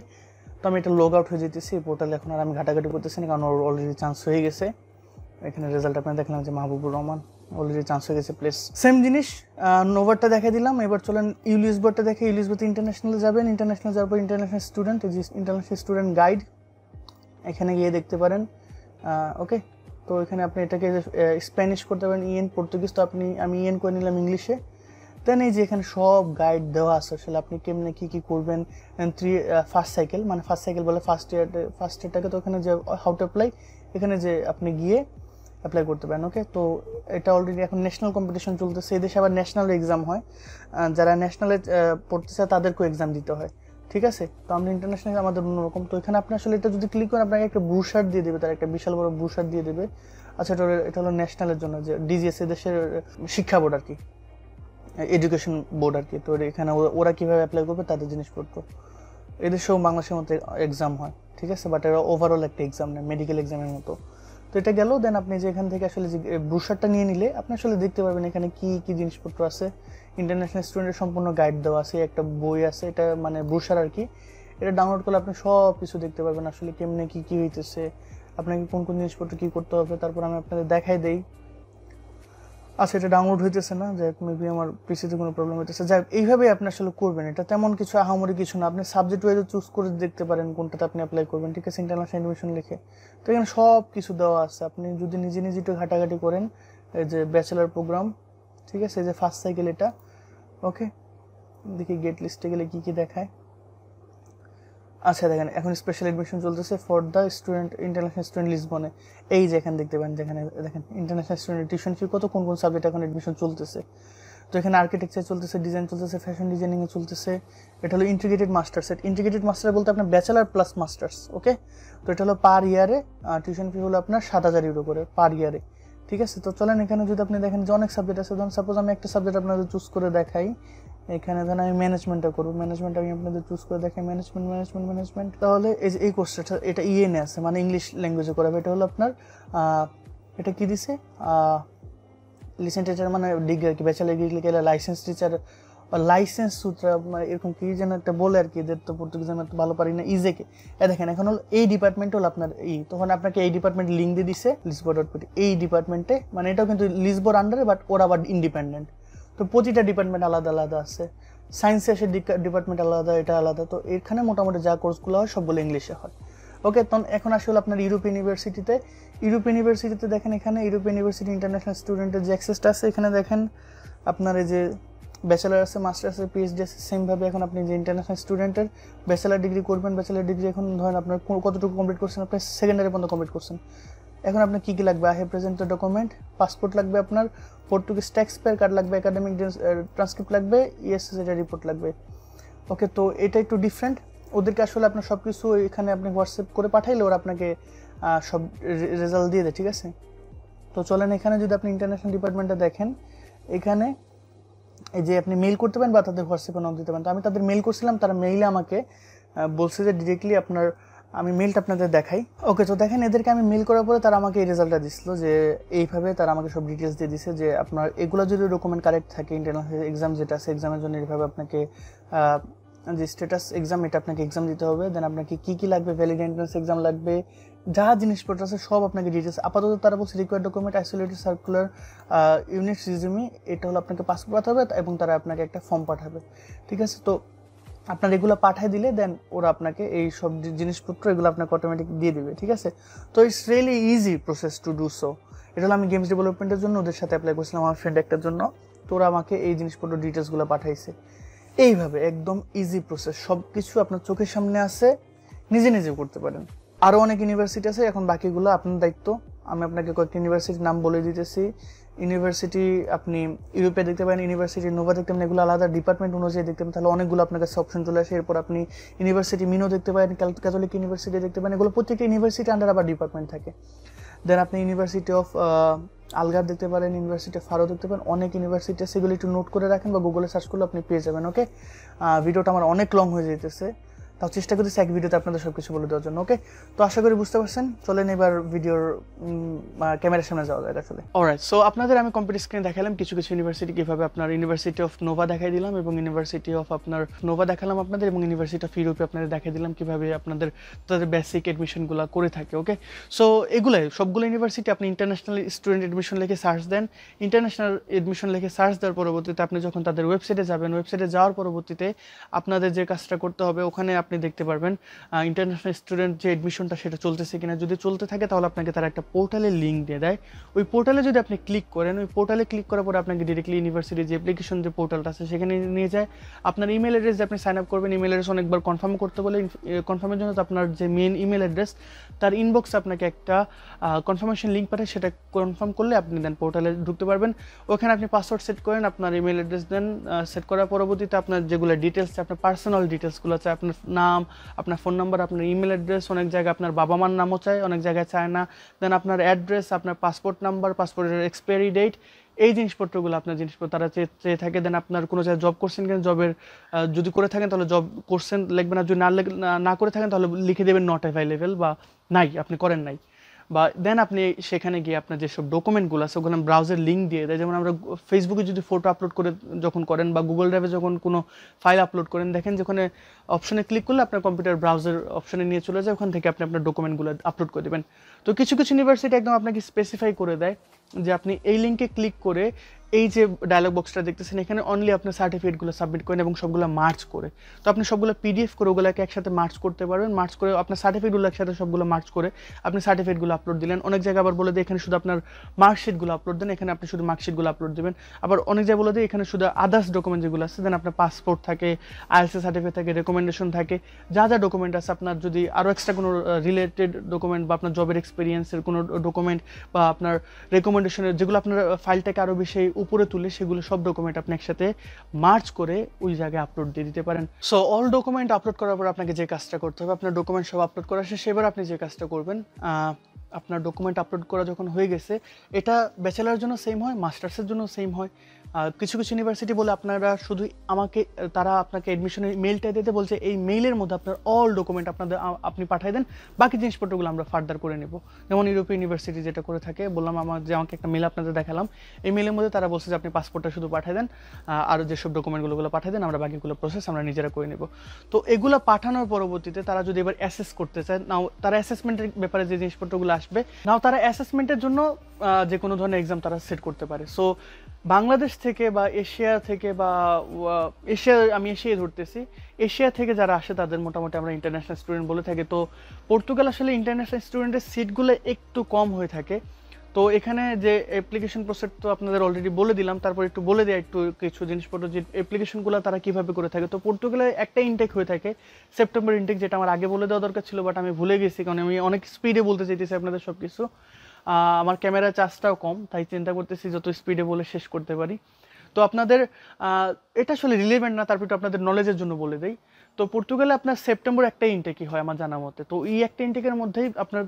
তো আমি এটা লগ আউট হয়ে যেতেছি পোর্টালে এখন আর আমি ঘাটাঘাটি করতেছি না কারণ ওর অলরেডি চান্স হয়ে গেছে এখানে রেজাল্ট আপনার দেখলাম যে মাহবুবুর রহমান অলরেডি চান্স হয়ে গেছে প্লেস সেম জিনিস নোভারটা দেখে দিলাম এবার চলেন ইউলিসবারটা দেখে ইউলিসবারতে ইন্টারন্যাশনাল যাবেন ইন্টারন্যাশনাল যাওয়ার পর international student international student guide এখানে গিয়ে দেখতে পারেন ওকে তো এখানে আপনি এটাকে স্প্যানিশ করতে পারেন ইএন e পর্তুগিজ তো আপনি আমি ইএন e করে নিলাম ইংলিশে দেন এই যে এখানে সব গাইড দেওয়া আছে আসলে আপনি কেমনে কী কী করবেন থ্রি ফার্স্ট সাইকেল মানে ফার্স্ট সাইকেল বলে ফার্স্ট ইয়ার ফার্স্ট ইয়ারটাকে তো ওখানে যে হাউ টু অ্যাপ্লাই এখানে যে আপনি গিয়ে অ্যাপ্লাই করতে পারেন ওকে তো এটা অলরেডি এখন ন্যাশনাল কম্পিটিশন চলতেছে দেশে আবার ন্যাশনাল এক্সাম হয় যারা ন্যাশনালে পড়তে চায় তাদেরকেও এক্সাম দিতে হয় ঠিক আছে তো আমরা ইন্টারন্যাশনাল আমাদের অন্যরকম তো এখানে আপনি আসলে এটা যদি ক্লিক করেন আপনাকে একটা ব্রুশার দিয়ে দেবে তার একটা বিশাল বড় ব্রুশার দিয়ে দেবে আচ্ছা এটা এটা হলো ন্যাশনালের জন্য যে এ দেশের শিক্ষা বোর্ড আর কি এডুকেশন বোর্ড আর কি তো এখানে ওরা কীভাবে অ্যাপ্লাই করবে তাদের জিনিসপত্র এদেশেও বাংলাদেশের মতো এক্সাম হয় ঠিক আছে বাট এরা ওভারঅল একটা এক্সাম নেয় মেডিকেল এক্সামের মতো তো এটা গেল দেন আপনি যে এখান থেকে আসলে যে ব্রুশারটা নিয়ে নিলে আপনি আসলে দেখতে পারবেন এখানে কি কি জিনিসপত্র আছে ইন্টারন্যাশনাল স্টুডেন্টের সম্পূর্ণ গাইড দেওয়া আছে একটা বই আছে এটা মানে ব্রুশার আর কি এটা ডাউনলোড করলে আপনি সব কিছু দেখতে পারবেন আসলে কেমনে কী কী হইতেছে আপনাকে কোন কোন জিনিসপত্র কী করতে হবে তারপর আমি আপনাদের দেখাই দেই আচ্ছা এটা ডাউনলোড হইতেছে না যাই মেবি আমার পিসিতে কোনো প্রবলেম হইতেছে যাই এইভাবেই আপনি আসলে করবেন এটা তেমন কিছু আহামরি কিছু না আপনি সাবজেক্ট ওয়াইজও চুজ করে দেখতে পারেন কোনটাতে আপনি অ্যাপ্লাই করবেন ঠিক আছে ইন্টারনাল অ্যাডমিশন লিখে তো এখানে সব কিছু দেওয়া আছে আপনি যদি নিজে নিজে একটু ঘাটাঘাটি করেন এই যে ব্যাচেলার প্রোগ্রাম ঠিক আছে এই যে ফার্স্ট সাইকেল এটা ওকে দেখি গেট লিস্টে গেলে কী কী দেখায় আচ্ছা দেখেন এখন স্পেশাল এডমিশন চলতেছে for the student international student লিসবনে এই যে এখানে দেখতে পান যেখানে দেখেন ইন্টারন্যাশনাল স্টুডেন্ট টিউশন ফি কত কোন কোন সাবজেক্ট এখন এডমিশন চলতেছে তো এখানে আর্কিটেকচার চলতেছে ডিজাইন চলতেছে ফ্যাশন ডিজাইনিংও চলতেছে এটা হলো ইন্টিগ্রেটেড মাস্টার্স ইন্টিগ্রেটেড মাস্টার বলতে আপনার ব্যাচেলার প্লাস মাস্টার্স ওকে তো এটা হলো পার ইয়ারে টিউশন ফি হলো আপনার সাত হাজার ইউরো করে পার ইয়ারে ঠিক আছে তো চলেন এখানে যদি আপনি দেখেন যে অনেক সাবজেক্ট আছে ধরুন সাপোজ আমি একটা সাবজেক্ট আপনাদের চুজ করে দেখাই এখানে ধরেন আমি ম্যানেজমেন্টটা করবো ম্যানেজমেন্ট আমি আপনাদের চুজ করে দেখাই ম্যানেজমেন্ট ম্যানেজমেন্ট ম্যানেজমেন্ট তাহলে এই যে এই কোর্সটা এটা ইএনএ e আছে মানে ইংলিশ ল্যাঙ্গুয়েজে করাবে এটা হলো আপনার এটা কী দিছে লিসেন্ট টিচার মানে ডিগ্রি আর কি ব্যাচেলার ডিগ্রি গেলে লাইসেন্স টিচার লাইসেন্স সূত্র এরকম কী যেন একটা বলে আর কি এদের তো পর্তুগিজ আমি ভালো পারি না ইজেকে e এ দেখেন এখন হলো এই ডিপার্টমেন্ট হলো আপনার ই e। তখন আপনাকে এই ডিপার্টমেন্ট লিঙ্ক দিয়ে দিছে লিসবোর্ড ডট এই ডিপার্টমেন্টে মানে এটাও কিন্তু লিসবোর আন্ডারে বাট ওরা আবার ইন্ডিপেন্ডেন্ট তো প্রতিটা ডিপার্টমেন্ট আলাদা আলাদা আছে সায়েন্সে সে ডিপার্টমেন্ট আলাদা এটা আলাদা তো এখানে মোটামুটি যা কোর্সগুলো হয় সবগুলো ইংলিশে হয় ওকে তখন এখন আসলে আপনার ইউরোপ ইউনিভার্সিটিতে ইউরোপ ইউনিভার্সিটিতে দেখেন এখানে ইউরোপ ইউনিভার্সিটি ইন্টারন্যাশনাল স্টুডেন্টের যে অ্যাক্সেসটা আছে এখানে দেখেন আপনার এই যে ব্যাচেলার আছে মাস্টার আছে পিএইচডি আছে সেমভাবে এখন আপনি যে ইন্টারন্যাশনাল স্টুডেন্টের ব্যাচেলার ডিগ্রি করবেন ব্যাচেলার ডিগ্রি এখন ধরেন আপনার কতটুকু কমপ্লিট করছেন আপনি সেকেন্ডারি পর্যন্ত কমপ্লিট করছেন এখন আপনার কী কী লাগবে I have present document passport লাগবে আপনার পর্তুগিজ পেয়ার কার্ড লাগবে একাডেমিক ট্রান্সক্রিপ্ট uh, লাগবে ইএসএস এটা রিপোর্ট লাগবে ওকে তো এটা একটু ডিফারেন্ট ওদেরকে আসলে আপনার সব কিছু এখানে আপনি হোয়াটসঅ্যাপ করে পাঠাইলে ওরা আপনাকে সব রেজাল্ট দিয়ে দেয় ঠিক আছে তো চলেন এখানে যদি আপনি ইন্টারন্যাশনাল ডিপার্টমেন্টটা দেখেন এখানে এই যে আপনি মেল করতে পারেন বা তাদের হোয়াটসঅ্যাপে নক দিতে পারেন তো আমি তাদের মেল করছিলাম তারা মেইলে আমাকে বলছে যে ডিরেক্টলি আপনার আমি মেলটা আপনাদের দেখাই ওকে তো দেখেন এদেরকে আমি মেল করার পরে তারা আমাকে এই রেজাল্টটা দিছিল যে এইভাবে তারা আমাকে সব ডিটেলস দিয়ে দিছে যে আপনার এগুলো যদি ডকুমেন্ট কারেক্ট থাকে ইন্টারনাল এক্সাম যেটা আছে এক্সামের জন্য এইভাবে আপনাকে যে স্ট্যাটাস এক্সাম এটা আপনাকে এক্সাম দিতে হবে দেন আপনাকে কী কী লাগবে ভ্যালিড এন্ট্রান্স এক্সাম লাগবে যা জিনিসপত্র আছে সব আপনাকে ডিটেলস আপাতত তারা বলছে require document isolated circular unit resume এটা হলো আপনাকে পাসপোর্ট পাঠাবে এবং তারা আপনাকে একটা ফর্ম পাঠাবে ঠিক আছে তো আপনার এগুলো পাঠিয়ে দিলে দেন ওরা আপনাকে এই সব জিনিসপত্র এগুলো আপনাকে অটোমেটিক দিয়ে দিবে ঠিক আছে তো it's really easy process to do so এটা হলো আমি গেমস ডেভেলপমেন্টের জন্য ওদের সাথে অ্যাপ্লাই করছিলাম আমার ফ্রেন্ড একটার জন্য তো ওরা আমাকে এই জিনিসপত্র ডিটেলসগুলো পাঠাইছে এইভাবে একদম ইজি প্রসেস সব কিছু আপনার চোখের সামনে আছে নিজে নিজে করতে পারেন আরও অনেক ইউনিভার্সিটি আছে এখন বাকিগুলো আপনার দায়িত্ব আমি আপনাকে কয়েকটি ইউনিভার্সিটির নাম বলে দিতেছি ইউনিভার্সিটি আপনি ইউরোপে দেখতে পারেন ইউনিভার্সিটি নোভা দেখতে পারেন এগুলো আলাদা ডিপার্টমেন্ট অনুযায়ী দেখতে পারেন তাহলে অনেকগুলো আপনার কাছে অপশন চলে আসে এরপর আপনি ইউনিভার্সিটি মিনো দেখতে পারেন ক্যাথলিক ইউনিভার্সিটি দেখতে পারেন এগুলো প্রত্যেকটা ইউনিভার্সিটি আন্ডার আবার ডিপার্টমেন্ট থাকে দেন আপনি ইউনিভার্সিটি অফ আলগার দেখতে পারেন ইউনিভার্সিটি ফারো দেখতে পারেন অনেক ইউনিভার্সিটি সেগুলো একটু নোট করে রাখেন বা গুগলে সার্চ করলে আপনি পেয়ে যাবেন ওকে ভিডিওটা আমার অনেক লং হয়ে যেতেছে তাও চেষ্টা করতেছি এক ভিডিওতে আপনাদের সব কিছু বলে দেওয়ার জন্য ওকে তো আশা করি বুঝতে পারছেন চলেন এবার ভিডিওর ক্যামেরার সামনে যাওয়া যায় আসলে অলরাইট সো আপনাদের আমি কম্পিউটার স্ক্রিনে দেখালাম কিছু কিছু ইউনিভার্সিটি কীভাবে আপনার ইউনিভার্সিটি অফ নোভা দেখাই দিলাম এবং ইউনিভার্সিটি অফ আপনার নোভা দেখালাম আপনাদের এবং ইউনিভার্সিটি অফ ইউরোপে আপনাদের দেখাই দিলাম কীভাবে আপনাদের তাদের বেসিক অ্যাডমিশনগুলো করে থাকে ওকে সো এগুলাই সবগুলো ইউনিভার্সিটি আপনি ইন্টারন্যাশনাল স্টুডেন্ট অ্যাডমিশন লিখে সার্চ দেন ইন্টারন্যাশনাল অ্যাডমিশন লিখে সার্চ দেওয়ার পরবর্তীতে আপনি যখন তাদের ওয়েবসাইটে যাবেন ওয়েবসাইটে যাওয়ার পরবর্তীতে আপনাদের যে কাজটা করতে হবে ওখানে আপনি দেখতে পারবেন ইন্টারন্যাশনাল স্টুডেন্ট যে অ্যাডমিশনটা সেটা চলতেছে কিনা যদি চলতে থাকে তাহলে আপনাকে তারা একটা পোর্টালে লিঙ্ক দিয়ে দেয় ওই পোর্টালে যদি আপনি ক্লিক করেন ওই পোর্টালে ক্লিক করার পরে আপনাকে ডিরেক্টলি ইউনিভার্সিটির যে অ্যাপ্লিকেশন যে পোর্টালটা আছে সেখানে নিয়ে যায় আপনার ইমেল অ্যাড্রেস আপনি সাইন আপ করবেন ইমেল অ্যাড্রেস অনেকবার কনফার্ম করতে বলে কনফার্মের জন্য আপনার যে মেন ইমেল অ্যাড্রেস তার ইনবক্সে আপনাকে একটা কনফার্মেশন লিঙ্ক পাঠায় সেটা কনফার্ম করলে আপনি দেন পোর্টালে ঢুকতে পারবেন ওখানে আপনি পাসওয়ার্ড সেট করেন আপনার ইমেল অ্যাড্রেস দেন সেট করার পরবর্তীতে আপনার যেগুলো ডিটেলস আপনার পার্সোনাল ডিটেলসগুলো আছে আপনার নাম আপনার ফোন নাম্বার আপনার ইমেল অ্যাড্রেস অনেক জায়গায় আপনার বাবা মার নামও চায় অনেক জায়গায় চায় না দেন আপনার অ্যাড্রেস আপনার পাসপোর্ট নাম্বার পাসপোর্টের এক্সপায়ারি ডেট এই জিনিসপত্রগুলো আপনার জিনিসপত্র তারা চেয়ে থাকে দেন আপনার কোনো জায়গায় জব করছেন কিনা জবের যদি করে থাকেন তাহলে জব করছেন লিখবেন আর যদি না না করে থাকেন তাহলে লিখে দেবেন নট অ্যাভেলেবেল বা নাই আপনি করেন নাই বা দেন আপনি সেখানে গিয়ে আপনার যেসব ডকুমেন্টগুলো আছে ওগুলো ব্রাউজার লিঙ্ক দিয়ে দেয় যেমন আমরা ফেসবুকে যদি ফটো আপলোড করে যখন করেন বা গুগল ড্রাইভে যখন কোনো ফাইল আপলোড করেন দেখেন যেখানে অপশনে ক্লিক করলে আপনার কম্পিউটার ব্রাউজার অপশনে নিয়ে চলে যায় ওখান থেকে আপনি আপনার ডকুমেন্টগুলো আপলোড করে দেবেন তো কিছু কিছু ইউনিভার্সিটি একদম আপনাকে স্পেসিফাই করে দেয় যে আপনি এই লিঙ্কে ক্লিক করে এই যে ডায়লগ বক্সটা দেখতেছেন এখানে অনলি আপনার সার্টিফিকেটগুলো সাবমিট করেন এবং সবগুলো মার্চ করে তো আপনি সবগুলো পিডিএফ করে ওগুলোকে একসাথে মার্চ করতে পারবেন মার্চ করে আপনার সার্টিফিকেটগুলো একসাথে সবগুলো মার্চ করে আপনি সার্টিফিকেটগুলো আপলোড দিলেন অনেক জায়গায় আবার বলে দিয়ে এখানে শুধু আপনার মার্কশিটগুলো আপলোড দেন এখানে আপনি শুধু মার্কশিটগুলো আপলোড দেবেন আবার অনেক জায়গায় বলে দিয়ে এখানে শুধু আদার্স ডকুমেন্ট যেগুলো আছে দেন আপনার পাসপোর্ট থাকে আইএলসি সার্টিফিকেট থাকে রেকমেন্ডেশন থাকে যা যা ডকুমেন্ট আছে আপনার যদি আরও এক্সট্রা কোনো রিলেটেড ডকুমেন্ট বা আপনার জবের এক্সপিরিয়েন্সের কোনো ডকুমেন্ট বা আপনার রেকমেন্ডেশনের যেগুলো আপনার ফাইলটাকে আরও বেশি উপরে তুলে সেগুলো সব ডকুমেন্ট আপনি একসাথে মার্চ করে ওই জায়গায় আপলোড দিয়ে দিতে পারেন সো অল ডকুমেন্ট আপলোড করার পর আপনাকে যে কাজটা করতে হবে আপনার ডকুমেন্ট সব আপলোড করা শেষ এবার আপনি যে কাজটা করবেন আপনার ডকুমেন্ট আপলোড করা যখন হয়ে গেছে এটা ব্যাচেলার জন্য সেম হয় মাস্টার্সের জন্য সেম হয় কিছু কিছু ইউনিভার্সিটি বলে আপনারা শুধু আমাকে তারা আপনাকে অ্যাডমিশনের মেলটা দিতে বলছে এই মেইলের মধ্যে আপনার অল ডকুমেন্ট আপনাদের আপনি পাঠিয়ে দেন বাকি জিনিসপত্রগুলো আমরা ফার্দার করে নেব যেমন ইউরোপীয় ইউনিভার্সিটি যেটা করে থাকে বললাম আমার যে আমাকে একটা মেল আপনাদের দেখালাম এই মেলের মধ্যে তারা বলছে যে আপনি পাসপোর্টটা শুধু পাঠিয়ে দেন আর যেসব ডকুমেন্টগুলোগুলো পাঠিয়ে দেন আমরা বাকিগুলো প্রসেস আমরা নিজেরা করে নেব তো এগুলো পাঠানোর পরবর্তীতে তারা যদি এবার অ্যাসেস করতে চায় নাও তারা অ্যাসেসমেন্টের ব্যাপারে যে জিনিসপত্রগুলো আসবে নাও তারা অ্যাসেসমেন্টের জন্য যে কোনো ধরনের এক্সাম তারা সেট করতে পারে সো বাংলাদেশ থেকে বা এশিয়া থেকে বা এশিয়া আমি এশিয়ায় ধরতেছি এশিয়া থেকে যারা আসে তাদের মোটামুটি আমরা ইন্টারন্যাশনাল স্টুডেন্ট বলে থাকি তো পর্তুগাল আসলে ইন্টারন্যাশনাল স্টুডেন্টের সিটগুলো একটু কম হয়ে থাকে তো এখানে যে অ্যাপ্লিকেশন প্রসেস তো আপনাদের অলরেডি বলে দিলাম তারপর একটু বলে দেয় একটু কিছু জিনিসপত্র যে অ্যাপ্লিকেশনগুলো তারা কীভাবে করে থাকে তো পর্তুগালে একটা ইনটেক হয়ে থাকে সেপ্টেম্বর ইনটেক যেটা আমার আগে বলে দেওয়া দরকার ছিল বাট আমি ভুলে গেছি কারণ আমি অনেক স্পিডে বলতে চাইতেছি আপনাদের সব কিছু আমার ক্যামেরা চার্জটাও কম তাই চিন্তা করতেছি যত স্পিডে বলে শেষ করতে পারি তো আপনাদের এটা আসলে রিলেভেন্ট না তারপর আপনাদের নলেজের জন্য বলে দেই তো পর্তুগালে আপনার সেপ্টেম্বর একটা ইনটেকই হয় আমার জানা মতে তো এই একটা ইনটেকের মধ্যেই আপনার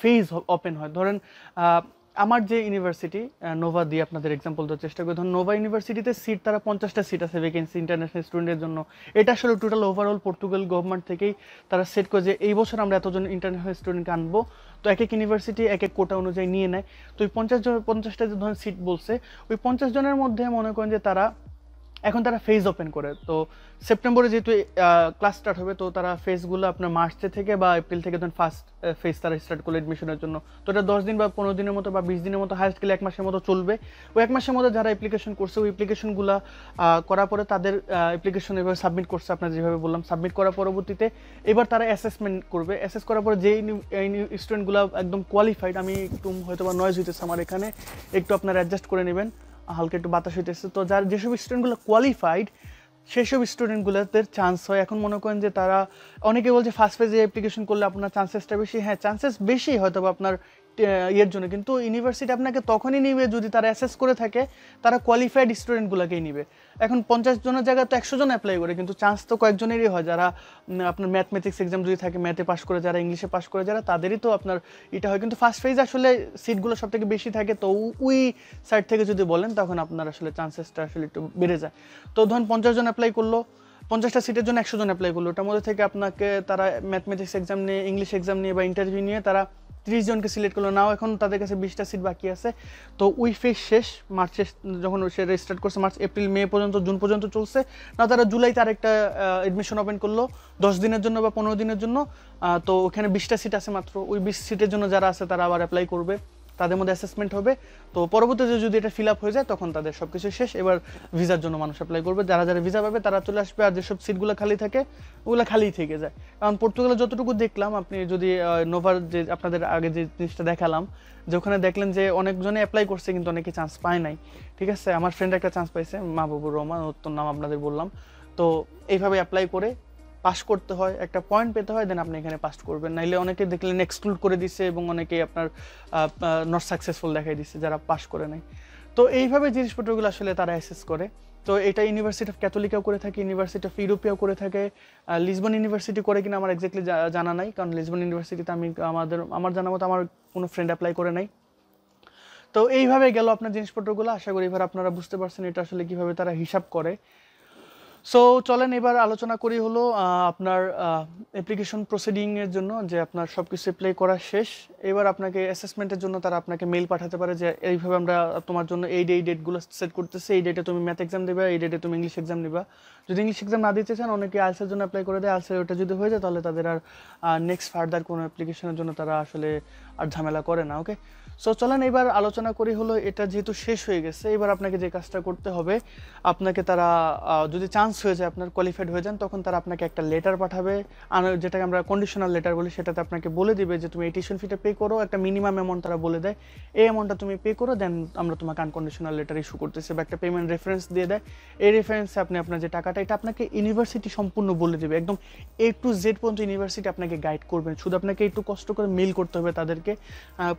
ফেজ ওপেন হয় ধরেন আমার যে ইউনিভার্সিটি নোভা দিয়ে আপনাদের এক্সাম্পল দেওয়ার চেষ্টা করি ধরুন নোভা ইউনিভার্সিটিতে সিট তারা পঞ্চাশটা সিট আছে ভ্যাকেন্সি ইন্টারন্যাশনাল স্টুডেন্টের জন্য এটা আসলে টোটাল ওভারঅল পর্তুগাল গভর্নমেন্ট থেকেই তারা সেট করে যে এই বছর আমরা এতজন ইন্টারন্যাশনাল স্টুডেন্টকে আনবো তো এক এক ইউনিভার্সিটি এক এক কোটা অনুযায়ী নিয়ে নেয় তো ওই পঞ্চাশ জন পঞ্চাশটা যে ধরেন সিট বলছে ওই পঞ্চাশ জনের মধ্যে মনে করেন যে তারা এখন তারা ফেজ ওপেন করে তো সেপ্টেম্বরে যেহেতু ক্লাস স্টার্ট হবে তো তারা ফেজগুলো আপনার মার্চে থেকে বা এপ্রিল থেকে ধরুন ফার্স্ট ফেজ তারা স্টার্ট করলো এডমিশনের জন্য তো এটা দশ দিন বা পনেরো দিনের মতো বা বিশ দিনের মতো হায়েস্ট গেলে এক মাসের মতো চলবে ওই এক মাসের মধ্যে যারা অ্যাপ্লিকেশন করছে ওই অ্যাপ্লিকেশনগুলো করার পরে তাদের অ্যাপ্লিকেশন এভাবে সাবমিট করছে আপনার যেভাবে বললাম সাবমিট করার পরবর্তীতে এবার তারা অ্যাসেসমেন্ট করবে অ্যাসেস করার পরে যেই স্টুডেন্টগুলো একদম কোয়ালিফাইড আমি একটু হয়তো বা নয়েজ হইতেছে আমার এখানে একটু আপনারা অ্যাডজাস্ট করে নেবেন হালকা একটু বাতাস হইতেছে তো যার যেসব স্টুডেন্টগুলো কোয়ালিফাইড সেসব স্টুডেন্টগুলোদের চান্স হয় এখন মনে করেন যে তারা অনেকে বলছে ফার্স্ট পেজে অ্যাপ্লিকেশন করলে আপনার চান্সেসটা বেশি হ্যাঁ চান্সেস বেশি হয়তো আপনার ইয়ের জন্য কিন্তু ইউনিভার্সিটি আপনাকে তখনই নিবে যদি তারা অ্যাসেস করে থাকে তারা কোয়ালিফাইড স্টুডেন্টগুলোকেই নিবে এখন পঞ্চাশ জনের জায়গায় তো একশো জন অ্যাপ্লাই করে কিন্তু চান্স তো কয়েকজনেরই হয় যারা আপনার ম্যাথমেটিক্স এক্সাম যদি থাকে ম্যাথে পাশ করে যারা ইংলিশে পাশ করে যারা তাদেরই তো আপনার এটা হয় কিন্তু ফার্স্ট ফেজ আসলে সিটগুলো সব থেকে বেশি থাকে তো ওই সাইড থেকে যদি বলেন তখন আপনার আসলে চান্সেসটা আসলে একটু বেড়ে যায় তো ধরুন পঞ্চাশ জন অ্যাপ্লাই করলো পঞ্চাশটা সিটের জন্য একশো জন অ্যাপ্লাই করলো ওটার মধ্যে থেকে আপনাকে তারা ম্যাথমেটিক্স এক্সাম নিয়ে ইংলিশ এক্সাম নিয়ে বা ইন্টারভিউ নিয়ে তারা ত্রিশ জনকে সিলেক্ট করলো নাও এখন তাদের কাছে বিশটা সিট বাকি আছে তো উই ফেস শেষ মার্চে যখন সে রেজিস্টার্ট করছে মার্চ এপ্রিল মে পর্যন্ত জুন পর্যন্ত চলছে না তারা জুলাইতে আরেকটা এডমিশন ওপেন করলো দশ দিনের জন্য বা পনেরো দিনের জন্য তো ওখানে বিশটা সিট আছে মাত্র ওই বিশ সিটের জন্য যারা আছে তারা আবার অ্যাপ্লাই করবে তাদের মধ্যে অ্যাসেসমেন্ট হবে তো পরবর্তীতে যদি এটা ফিল আপ হয়ে যায় তখন তাদের সব কিছু শেষ এবার ভিসার জন্য মানুষ অ্যাপ্লাই করবে যারা যারা ভিসা পাবে তারা চলে আসবে আর যেসব সিটগুলো খালি থাকে ওগুলো খালি থেকে যায় কারণ পর্তুগালে যতটুকু দেখলাম আপনি যদি নোভার যে আপনাদের আগে যে জিনিসটা দেখালাম যে ওখানে দেখলেন যে অনেকজনে অ্যাপ্লাই করছে কিন্তু অনেকে চান্স পায় নাই ঠিক আছে আমার ফ্রেন্ড একটা চান্স পাইছে মাহবুবুর রহমান ওর নাম আপনাদের বললাম তো এইভাবে অ্যাপ্লাই করে পাস করতে হয় একটা পয়েন্ট পেতে হয় দেন আপনি এখানে পাস করবেন নাইলে অনেকে দেখলেন এক্সক্লুড করে দিছে এবং অনেকেই আপনার নট সাকসেসফুল দেখাই দিচ্ছে যারা পাস করে নেয় তো এইভাবে জিনিসপত্রগুলো আসলে তারা অ্যাসেস করে তো এটা ইউনিভার্সিটি অফ ক্যাথলিকাও করে থাকে ইউনিভার্সিটি অফ ইউরোপিয়াও করে থাকে লিসবন ইউনিভার্সিটি করে কিনা আমার এক্স্যাক্টলি জানা নাই কারণ লিসবন ইউনিভার্সিটিতে আমি আমাদের আমার জানা মতো আমার কোনো ফ্রেন্ড অ্যাপ্লাই করে নাই তো এইভাবে গেল আপনার জিনিসপত্রগুলো আশা করি এবার আপনারা বুঝতে পারছেন এটা আসলে কীভাবে তারা হিসাব করে সো চলেন এবার আলোচনা করি হলো আপনার অ্যাপ্লিকেশন প্রসিডিংয়ের জন্য যে আপনার সব কিছু অ্যাপ্লাই করা শেষ এবার আপনাকে অ্যাসেসমেন্টের জন্য তারা আপনাকে মেইল পাঠাতে পারে যে এইভাবে আমরা তোমার জন্য এই ডে এই ডেটগুলো সেট করতেছি এই ডেটে তুমি ম্যাথ এক্সাম দেবে এই ডেটে তুমি ইংলিশ এক্সাম দেবা যদি ইংলিশ এক্সাম না দিতে চান অনেকে আইসের জন্য অ্যাপ্লাই করে দেয় আইসের ওটা যদি হয়ে যায় তাহলে তাদের আর নেক্সট ফার্দার কোনো অ্যাপ্লিকেশনের জন্য তারা আসলে আর ঝামেলা করে না ওকে সো চলেন এবার আলোচনা করি হলো এটা যেহেতু শেষ হয়ে গেছে এবার আপনাকে যে কাজটা করতে হবে আপনাকে তারা যদি চান্স হয়ে যায় আপনার কোয়ালিফাইড হয়ে যান তখন তারা আপনাকে একটা লেটার পাঠাবে আর যেটাকে আমরা কন্ডিশনাল লেটার বলি সেটাতে আপনাকে বলে দিবে যে তুমি এই টিউশন ফিটা পে করো একটা মিনিমাম অ্যামাউন্ট তারা বলে দেয় এই অ্যামাউন্টটা তুমি পে করো দেন আমরা তোমাকে আনকন্ডিশনাল লেটার ইস্যু করতেছি বা একটা পেমেন্ট রেফারেন্স দিয়ে দেয় এই রেফারেন্সে আপনি আপনার যে টাকাটা এটা আপনাকে ইউনিভার্সিটি সম্পূর্ণ বলে দেবে একদম এ টু জেড পর্যন্ত ইউনিভার্সিটি আপনাকে গাইড করবেন শুধু আপনাকে একটু কষ্ট করে মেল করতে হবে তাদেরকে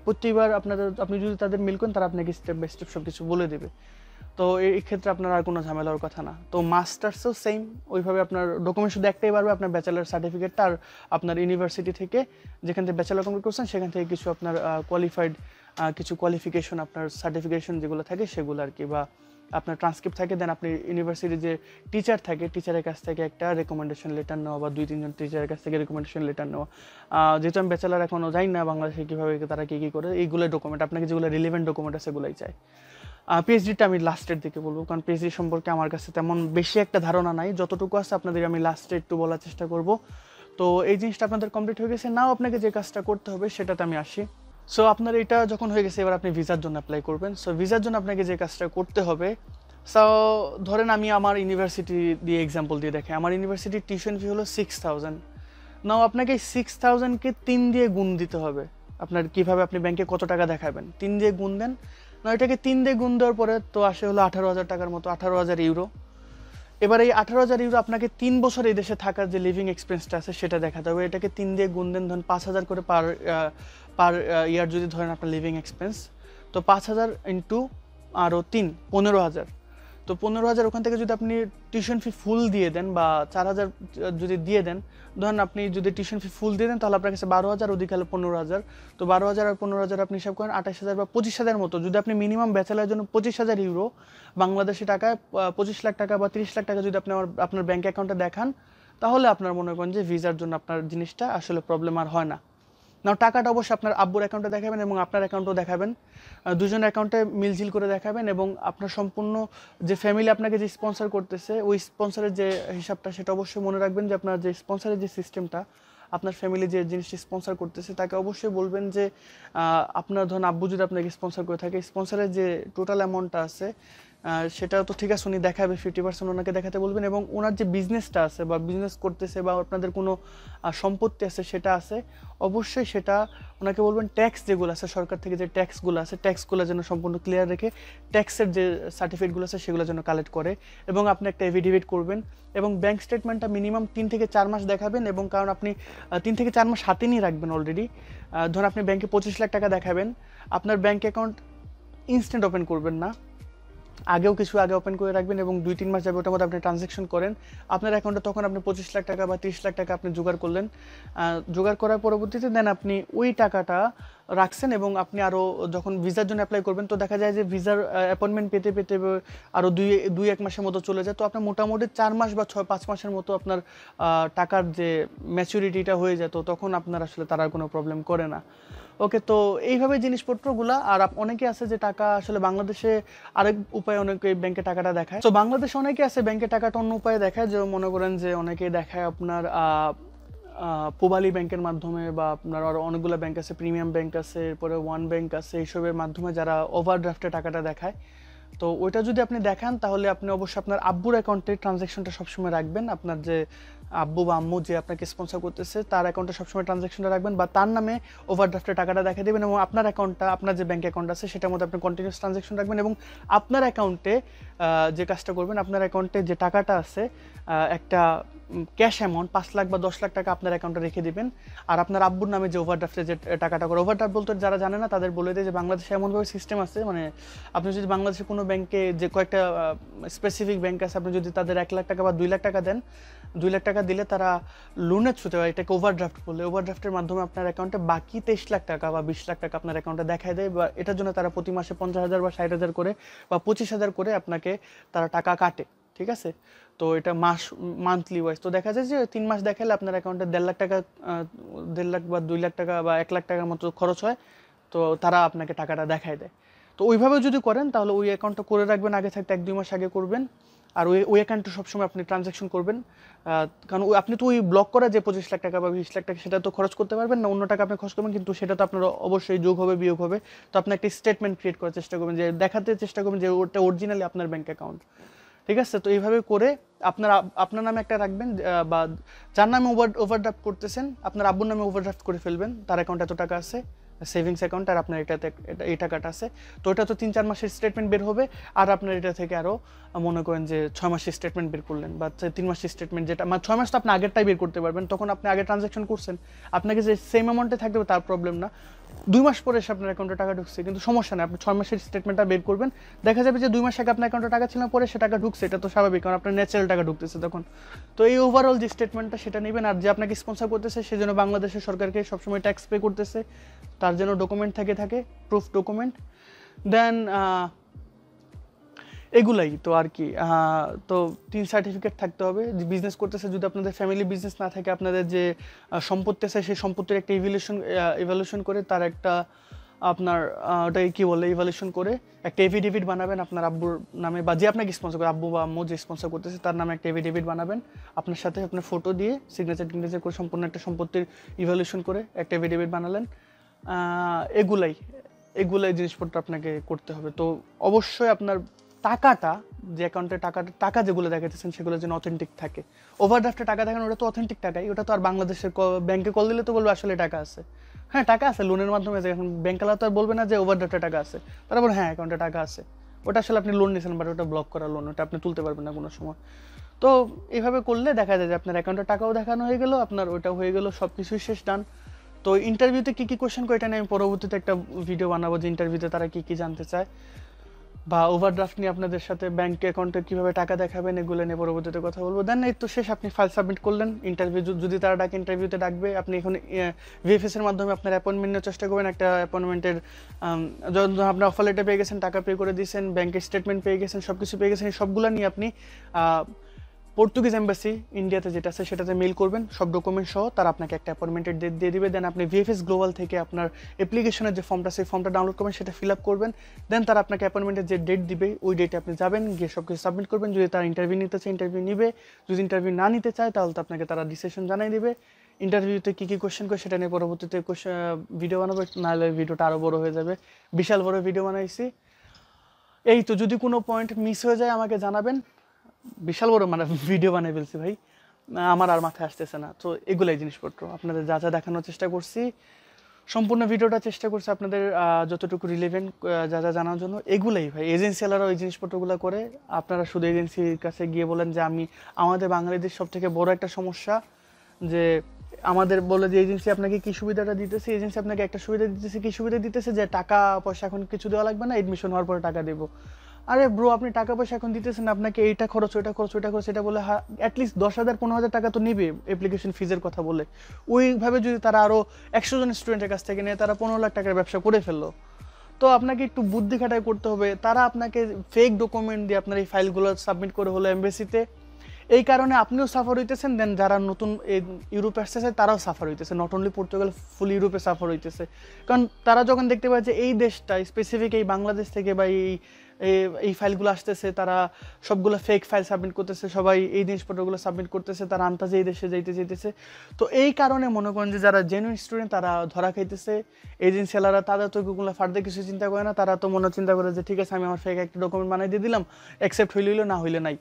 প্রতিবার আপনাদের আপনি যদি তাদের মিল করেন তারা আপনাকে স্টেপ বাই স্টেপ সব কিছু বলে দেবে তো এই ক্ষেত্রে আপনার আর কোনো ঝামেলার কথা না তো মাস্টার্সও সেম ওইভাবে আপনার ডকুমেন্ট শুধু একটাই পারবে আপনার ব্যাচেলার সার্টিফিকেটটা আর আপনার ইউনিভার্সিটি থেকে যেখান থেকে ব্যাচেলার কমপ্লিট করছেন সেখান থেকে কিছু আপনার কোয়ালিফাইড কিছু কোয়ালিফিকেশন আপনার সার্টিফিকেশন যেগুলো থাকে সেগুলো আর কি বা আপনার ট্রান্সক্রিপ্ট থাকে দেন আপনি ইউনিভার্সিটির যে টিচার থাকে টিচারের কাছ থেকে একটা রেকমেন্ডেশন লেটার নেওয়া বা দুই তিনজন টিচারের কাছ থেকে রেকমেন্ডেশন লেটার নেওয়া যেহেতু আমি ব্যাচেলার এখনও যাই না বাংলাদেশে কীভাবে তারা কী কী করে এইগুলো ডকুমেন্ট আপনাকে যেগুলো রিলেভেন্ট ডকুমেন্ট আছে সেগুলোই চাই পিএইচডিটা আমি লাস্টের দিকে বলবো কারণ পিএইচডি সম্পর্কে আমার কাছে তেমন বেশি একটা ধারণা নাই যতটুকু আছে আপনাদের আমি লাস্টে একটু বলার চেষ্টা করব তো এই জিনিসটা আপনাদের কমপ্লিট হয়ে গেছে নাও আপনাকে যে কাজটা করতে হবে সেটাতে আমি আসি সো আপনার এটা যখন হয়ে গেছে এবার আপনি ভিসার জন্য অ্যাপ্লাই করবেন সো ভিসার জন্য আপনাকে যে কাজটা করতে হবে সো ধরেন আমি আমার ইউনিভার্সিটি দিয়ে এক্সাম্পল দিয়ে দেখে আমার ইউনিভার্সিটির টিউশন ফি হলো সিক্স থাউজেন্ড নাও আপনাকে সিক্স থাউজেন্ডকে তিন দিয়ে গুণ দিতে হবে আপনার কীভাবে আপনি ব্যাংকে কত টাকা দেখাবেন তিন দিয়ে গুণ দেন না এটাকে তিন দিয়ে গুণ দেওয়ার পরে তো আসে হলো আঠারো হাজার টাকার মতো আঠারো হাজার ইউরো এবার এই আঠারো হাজার ইউরো আপনাকে তিন বছর এই দেশে থাকার যে লিভিং এক্সপেন্সটা আছে সেটা দেখাতে হবে এটাকে তিন দিয়ে গুণ দেন ধরেন পাঁচ হাজার করে পার পার ইয়ার যদি ধরেন আপনার লিভিং এক্সপেন্স তো পাঁচ হাজার ইন্টু আরও তিন পনেরো হাজার তো পনেরো হাজার ওখান থেকে যদি আপনি টিউশন ফি ফুল দিয়ে দেন বা চার হাজার যদি দিয়ে দেন ধরেন আপনি যদি টিউশন ফি ফুল দিয়ে দেন তাহলে আপনার কাছে বারো হাজার ওদিকে পনেরো হাজার তো বারো হাজার আর পনেরো হাজার আপনি হিসাব করেন আঠাশ হাজার বা পঁচিশ হাজার মতো যদি আপনি মিনিমাম ব্যাচেলার জন্য পঁচিশ হাজার ইউরো বাংলাদেশি টাকায় পঁচিশ লাখ টাকা বা তিরিশ লাখ টাকা যদি আপনি আমার আপনার ব্যাঙ্ক অ্যাকাউন্টে দেখান তাহলে আপনার মনে করেন যে ভিসার জন্য আপনার জিনিসটা আসলে প্রবলেম আর হয় না না টাকাটা অবশ্যই আপনার আব্বুর অ্যাকাউন্টে দেখাবেন এবং আপনার অ্যাকাউন্টও দেখাবেন দুজন অ্যাকাউন্টে মিলঝিল করে দেখাবেন এবং আপনার সম্পূর্ণ যে ফ্যামিলি আপনাকে যে স্পন্সার করতেছে ওই স্পন্সারের যে হিসাবটা সেটা অবশ্যই মনে রাখবেন যে আপনার যে স্পন্সারের যে সিস্টেমটা আপনার ফ্যামিলি যে জিনিসটি স্পন্সার করতেছে তাকে অবশ্যই বলবেন যে আপনার ধরুন আব্বু যদি আপনাকে স্পন্সার করে থাকে স্পন্সারের যে টোটাল অ্যামাউন্টটা আছে সেটা তো ঠিক আছে উনি দেখাবে ফিফটি পার্সেন্ট ওনাকে দেখাতে বলবেন এবং ওনার যে বিজনেসটা আছে বা বিজনেস করতেছে বা আপনাদের কোনো সম্পত্তি আছে সেটা আছে অবশ্যই সেটা ওনাকে বলবেন ট্যাক্স যেগুলো আছে সরকার থেকে যে ট্যাক্সগুলো আছে ট্যাক্সগুলো যেন সম্পূর্ণ ক্লিয়ার রেখে ট্যাক্সের যে সার্টিফিকেটগুলো আছে সেগুলো যেন কালেক্ট করে এবং আপনি একটা এভিডেভিট করবেন এবং ব্যাংক স্টেটমেন্টটা মিনিমাম তিন থেকে চার মাস দেখাবেন এবং কারণ আপনি তিন থেকে চার মাস হাতে নিয়ে রাখবেন অলরেডি ধরুন আপনি ব্যাংকে পঁচিশ লাখ টাকা দেখাবেন আপনার ব্যাঙ্ক অ্যাকাউন্ট ইনস্ট্যান্ট ওপেন করবেন না আগেও কিছু আগে ওপেন করে রাখবেন এবং দুই তিন মাস যাবে ওটার মধ্যে আপনি ট্রানজেকশন করেন আপনার অ্যাকাউন্টে তখন আপনি পঁচিশ লাখ টাকা বা তিরিশ লাখ টাকা আপনি জোগাড় করলেন জোগাড় করার পরবর্তীতে দেন আপনি ওই টাকাটা রাখছেন এবং আপনি আরও যখন ভিসার জন্য অ্যাপ্লাই করবেন তো দেখা যায় যে ভিসার অ্যাপয়েন্টমেন্ট পেতে পেতে আরও দুই দুই এক মাসের মতো চলে যায় তো আপনার মোটামুটি চার মাস বা ছয় পাঁচ মাসের মতো আপনার টাকার যে ম্যাচুরিটিটা হয়ে যায় তো তখন আপনার আসলে তারা কোনো প্রবলেম করে না ওকে তো এইভাবে জিনিসপত্রগুলা আর অনেকে আছে যে টাকা আসলে বাংলাদেশে আরেক উপায়ে অনেকে ব্যাংকে টাকাটা দেখায় তো বাংলাদেশে অনেকে আছে ব্যাংকে টাকাটা অন্য উপায়ে দেখায় যে মনে করেন যে অনেকে দেখায় আপনার পোবালি ব্যাংকের মাধ্যমে বা আপনার আরও অনেকগুলো ব্যাংক আছে প্রিমিয়াম ব্যাংক আছে এরপরে ওয়ান ব্যাংক আছে এইসবের মাধ্যমে যারা ওভারড্রাফটে টাকাটা দেখায় তো ওইটা যদি আপনি দেখান তাহলে আপনি অবশ্যই আপনার আব্বুর অ্যাকাউন্টে ট্রানজ্যাকশনটা সবসময় রাখবেন আপনার যে আব্বু বা আম্মু যে আপনাকে স্পন্সর করতেছে তার অ্যাকাউন্টে সবসময় ট্রানজ্যাকশনটা রাখবেন বা তার নামে ওভারড্রাফটে টাকাটা দেখা দেবেন এবং আপনার অ্যাকাউন্টটা আপনার যে ব্যাঙ্ক অ্যাকাউন্ট আছে সেটার মধ্যে আপনি কন্টিনিউস ট্রানজ্যাকশন রাখবেন এবং আপনার অ্যাকাউন্টে যে কাজটা করবেন আপনার অ্যাকাউন্টে যে টাকাটা আছে একটা ক্যাশ অ্যামাউন্ট পাঁচ লাখ বা দশ লাখ টাকা আপনার অ্যাকাউন্টে রেখে দিবেন আর আপনার আব্বুর নামে যে ওভারড্রাফটে যে টাকাটা করে ওভারড্রাফ বলতে যারা জানে না তাদের বলে দেয় যে বাংলাদেশে এমনভাবে সিস্টেম আছে মানে আপনি যদি বাংলাদেশে কোনো ব্যাংকে যে কয়েকটা স্পেসিফিক ব্যাংক আছে আপনি যদি তাদের এক লাখ টাকা বা দুই লাখ টাকা দেন দুই লাখ টাকা দিলে তারা লোনের ছুতে হয় এটাকে ওভারড্রাফট বলে ওভারড্রাফটের মাধ্যমে আপনার অ্যাকাউন্টে বাকি তেইশ লাখ টাকা বা বিশ লাখ টাকা আপনার অ্যাকাউন্টে দেখায় দেয় বা এটার জন্য তারা প্রতি মাসে পঞ্চাশ হাজার বা ষাট হাজার করে বা পঁচিশ হাজার করে আপনাকে তারা টাকা কাটে ঠিক আছে তো এটা মাস মান্থলি ওয়াইজ তো দেখা যায় যে তিন মাস দেখালে আপনার অ্যাকাউন্টে দেড় লাখ টাকা দেড় লাখ বা দুই লাখ টাকা বা এক লাখ টাকার মতো খরচ হয় তো তারা আপনাকে টাকাটা দেখায় দেয় তো ওইভাবে যদি করেন তাহলে ওই অ্যাকাউন্টটা করে রাখবেন আগে থাকতে এক দুই মাস আগে করবেন আর ওই ওই অ্যাকাউন্টটা সবসময় আপনি ট্রানজ্যাকশন করবেন কারণ আপনি তো ওই ব্লক করা যে পঁচিশ লাখ টাকা বা বিশ লাখ টাকা সেটা তো খরচ করতে পারবেন না অন্য টাকা আপনি খরচ করবেন কিন্তু সেটা তো আপনার অবশ্যই যোগ হবে বিয়োগ হবে তো আপনি একটা স্টেটমেন্ট ক্রিয়েট করার চেষ্টা করবেন যে দেখাতে চেষ্টা করবেন যে ওটা অরিজিনালি আপনার ব্যাঙ্ক অ্যাকাউন্ট ঠিক আছে তো এইভাবে করে আপনার আপনার নামে একটা রাখবেন বা যার নামে ওভার ওভারড্রাফ্ট করতেছেন আপনার আব্বুর নামে ওভারড্রাফ্ট করে ফেলবেন তার অ্যাকাউন্টে এত টাকা আছে সেভিংস অ্যাকাউন্ট আর আপনার এটাতে এই টাকাটা আছে তো এটা তো তিন চার মাসের স্টেটমেন্ট বের হবে আর আপনার এটা থেকে আরও মনে করেন যে ছয় মাসের স্টেটমেন্ট বের করলেন বা তিন মাসের স্টেটমেন্ট যেটা মানে ছয় মাস তো আপনি আগেরটাই বের করতে পারবেন তখন আপনি আগে ট্রানজ্যাকশন করছেন আপনাকে যে সেম অ্যামাউন্টে থাকবে তার প্রবলেম না দুই মাস পরে এসে আপনার অ্যাকাউন্টে টাকা ঢুকছে কিন্তু সমস্যা নেই আপনি ছয় মাসের স্টেটমেন্টটা বের করবেন দেখা যাবে যে দুই মাস আগে আপনার অ্যাকাউন্টে টাকা ছিল পরে সে টাকা ঢুকছে এটা তো স্বাভাবিক কারণ আপনার ন্যাচারাল টাকা ঢুকতেছে তখন তো এই ওভারঅল যে স্টেটমেন্টটা সেটা নেবেন আর যে আপনাকে স্পন্সার করতেছে সেজন্য বাংলাদেশের সরকারকে সবসময় ট্যাক্স পে করতেছে তার যেন ডকুমেন্ট থেকে থাকে প্রুফ ডকুমেন্ট দেন এগুলাই তো আর কি তো তিন সার্টিফিকেট থাকতে হবে যে বিজনেস করতেছে যদি আপনাদের ফ্যামিলি বিজনেস না থাকে আপনাদের যে সম্পত্তি আছে সেই সম্পত্তির একটা ইভ্যালুয়েশন ইভ্যালুয়েশন করে তার একটা আপনার ওটাকে কী বলে ইভ্যালুয়েশন করে একটা এভিডেভিট বানাবেন আপনার আব্বুর নামে বা যে আপনাকে স্পন্সর করে আব্বু বা আম্মু যে স্পন্সর করতেছে তার নামে একটা এভিডেভিট বানাবেন আপনার সাথে আপনার ফটো দিয়ে সিগনেচার টিগনেচার করে সম্পূর্ণ একটা সম্পত্তির ইভ্যালুয়েশন করে একটা এভিডেভিট বানালেন এগুলাই এগুলাই জিনিসপত্র আপনাকে করতে হবে তো অবশ্যই আপনার টাকাটা যে অ্যাকাউন্টে টাকা টাকা যেগুলো দেখাতেছেন সেগুলো যেন অথেন্টিক থাকে ওভারড্রাফটে টাকা দেখানো ওটা তো অথেন্টিক টাকাই ওটা তো আর বাংলাদেশের ব্যাংকে কল দিলে তো বলবে আসলে টাকা আছে হ্যাঁ টাকা আছে লোনের মাধ্যমে যে এখন ব্যাংকালা তো আর বলবে না যে ওভারড্রাফটে টাকা আছে তারপর হ্যাঁ অ্যাকাউন্টে টাকা আছে ওটা আসলে আপনি লোন নিয়েছেন বাট ওটা ব্লক করা লোন ওটা আপনি তুলতে পারবেন না কোনো সময় তো এভাবে করলে দেখা যায় যে আপনার অ্যাকাউন্টে টাকাও দেখানো হয়ে গেল আপনার ওটা হয়ে গেলো সব কিছুই শেষ ডান তো ইন্টারভিউতে কী কী কোয়েশ্চেন করে এটা নিয়ে আমি পরবর্তীতে একটা ভিডিও বানাবো যে ইন্টারভিউতে তারা কী কী জানতে চায় বা ওভারড্রাফট নিয়ে আপনাদের সাথে ব্যাংকে অ্যাকাউন্টে কীভাবে টাকা দেখাবেন এগুলো নিয়ে পরবর্তীতে কথা বলবো দেন এই তো শেষ আপনি ফাইল সাবমিট করলেন ইন্টারভিউ যদি তারা ডাকে ইন্টারভিউতে ডাকবে আপনি এখন ভিএফএস এর মাধ্যমে আপনার অ্যাপয়েন্টমেন্ট নেওয়ার চেষ্টা করবেন একটা অ্যাপয়েন্টমেন্টের যখন আপনার অফার লেটার পেয়ে গেছেন টাকা পে করে দিয়েছেন ব্যাংকের স্টেটমেন্ট পেয়ে গেছেন সব কিছু পেয়ে গেছেন সবগুলো নিয়ে আপনি পর্তুগিজ এম্বাসি ইন্ডিয়াতে যেটা আছে সেটাতে মেল করবেন সব ডকুমেন্ট সহ তারা আপনাকে একটা অ্যাপয়েন্টমেন্টের ডেট দিয়ে দেবে দেন আপনি ভিএফএস গ্লোবাল থেকে আপনার অ্যাপ্লিকেশনের যে ফর্মটা সেই ফর্মটা ডাউনলোড করবেন সেটা ফিল আপ করবেন দেন তারা আপনাকে অ্যাপয়েন্টমেন্টের যে ডেট দিবে ওই ডেটে আপনি যাবেন গিয়ে সব কিছু সাবমিট করবেন যদি তারা ইন্টারভিউ নিতে চায় ইন্টারভিউ নিবে যদি ইন্টারভিউ না নিতে চায় তাহলে তো আপনাকে তারা ডিসিশন জানাই দেবে ইন্টারভিউতে কী কী কোয়েশ্চেন করে সেটা নিয়ে পরবর্তীতে ভিডিও বানাবো নাহলে ভিডিওটা আরও বড় হয়ে যাবে বিশাল বড় ভিডিও বানাইছি এই তো যদি কোনো পয়েন্ট মিস হয়ে যায় আমাকে জানাবেন বিশাল বড় মানে ভিডিও বানিয়ে ফেলছি ভাই আমার আর মাথায় আসতেছে না তো এগুলাই জিনিসপত্র আপনাদের যা যা দেখানোর চেষ্টা করছি সম্পূর্ণ ভিডিওটা চেষ্টা করছি আপনাদের যতটুকু রিলেভেন্ট যা যা জানার জন্য এগুলাই ভাই এজেন্সিওয়ালারা ওই জিনিসপত্রগুলো করে আপনারা শুধু এজেন্সির কাছে গিয়ে বলেন যে আমি আমাদের বাঙালিদের সব থেকে বড় একটা সমস্যা যে আমাদের বলে যে এজেন্সি আপনাকে কি সুবিধাটা দিতেছে এজেন্সি আপনাকে একটা সুবিধা দিতেছে কি সুবিধা দিতেছে যে টাকা পয়সা এখন কিছু দেওয়া লাগবে না এডমিশন হওয়ার পরে টাকা দেবো আরে ব্রো আপনি টাকা পয়সা এখন দিতেছেন আপনাকে এইটা খরচ ওইটা খরচ ওইটা খরচ এটা বলে অ্যাটলিস্ট দশ হাজার পনেরো হাজার টাকা তো নেবে অ্যাপ্লিকেশন ফিজের কথা বলে ওইভাবে যদি তারা আরও একশো জন স্টুডেন্টের কাছ থেকে নেয় তারা পনেরো লাখ টাকার ব্যবসা করে ফেললো তো আপনাকে একটু বুদ্ধি খাটাই করতে হবে তারা আপনাকে ফেক ডকুমেন্ট দিয়ে আপনার এই ফাইলগুলো সাবমিট করে হলো এমবেসিতে এই কারণে আপনিও সাফার হইতেছেন দেন যারা নতুন ইউরোপে আসতেছে তারাও সাফার হইতেছে নট অনলি পর্তুগাল ফুল ইউরোপে সাফার হইতেছে কারণ তারা যখন দেখতে পায় যে এই দেশটা স্পেসিফিক এই বাংলাদেশ থেকে বা এই এই ফাইলগুলো আসতেছে তারা সবগুলো ফেক ফাইল সাবমিট করতেছে সবাই এই জিনিসপত্রগুলো সাবমিট করতেছে তারা আন্তাজে এই দেশে যাইতে যেতেছে তো এই কারণে মনে করেন যে যারা জেনুইন স্টুডেন্ট তারা ধরা খাইতেছে এজেন্সিয়ালারা তারা তো গুগল ফার্দার কিছু চিন্তা করে না তারা তো মনে চিন্তা করে যে ঠিক আছে আমি আমার ফেক একটা ডকুমেন্ট বানিয়ে দিয়ে দিলাম অ্যাকসেপ্ট হইল না হইলে নাই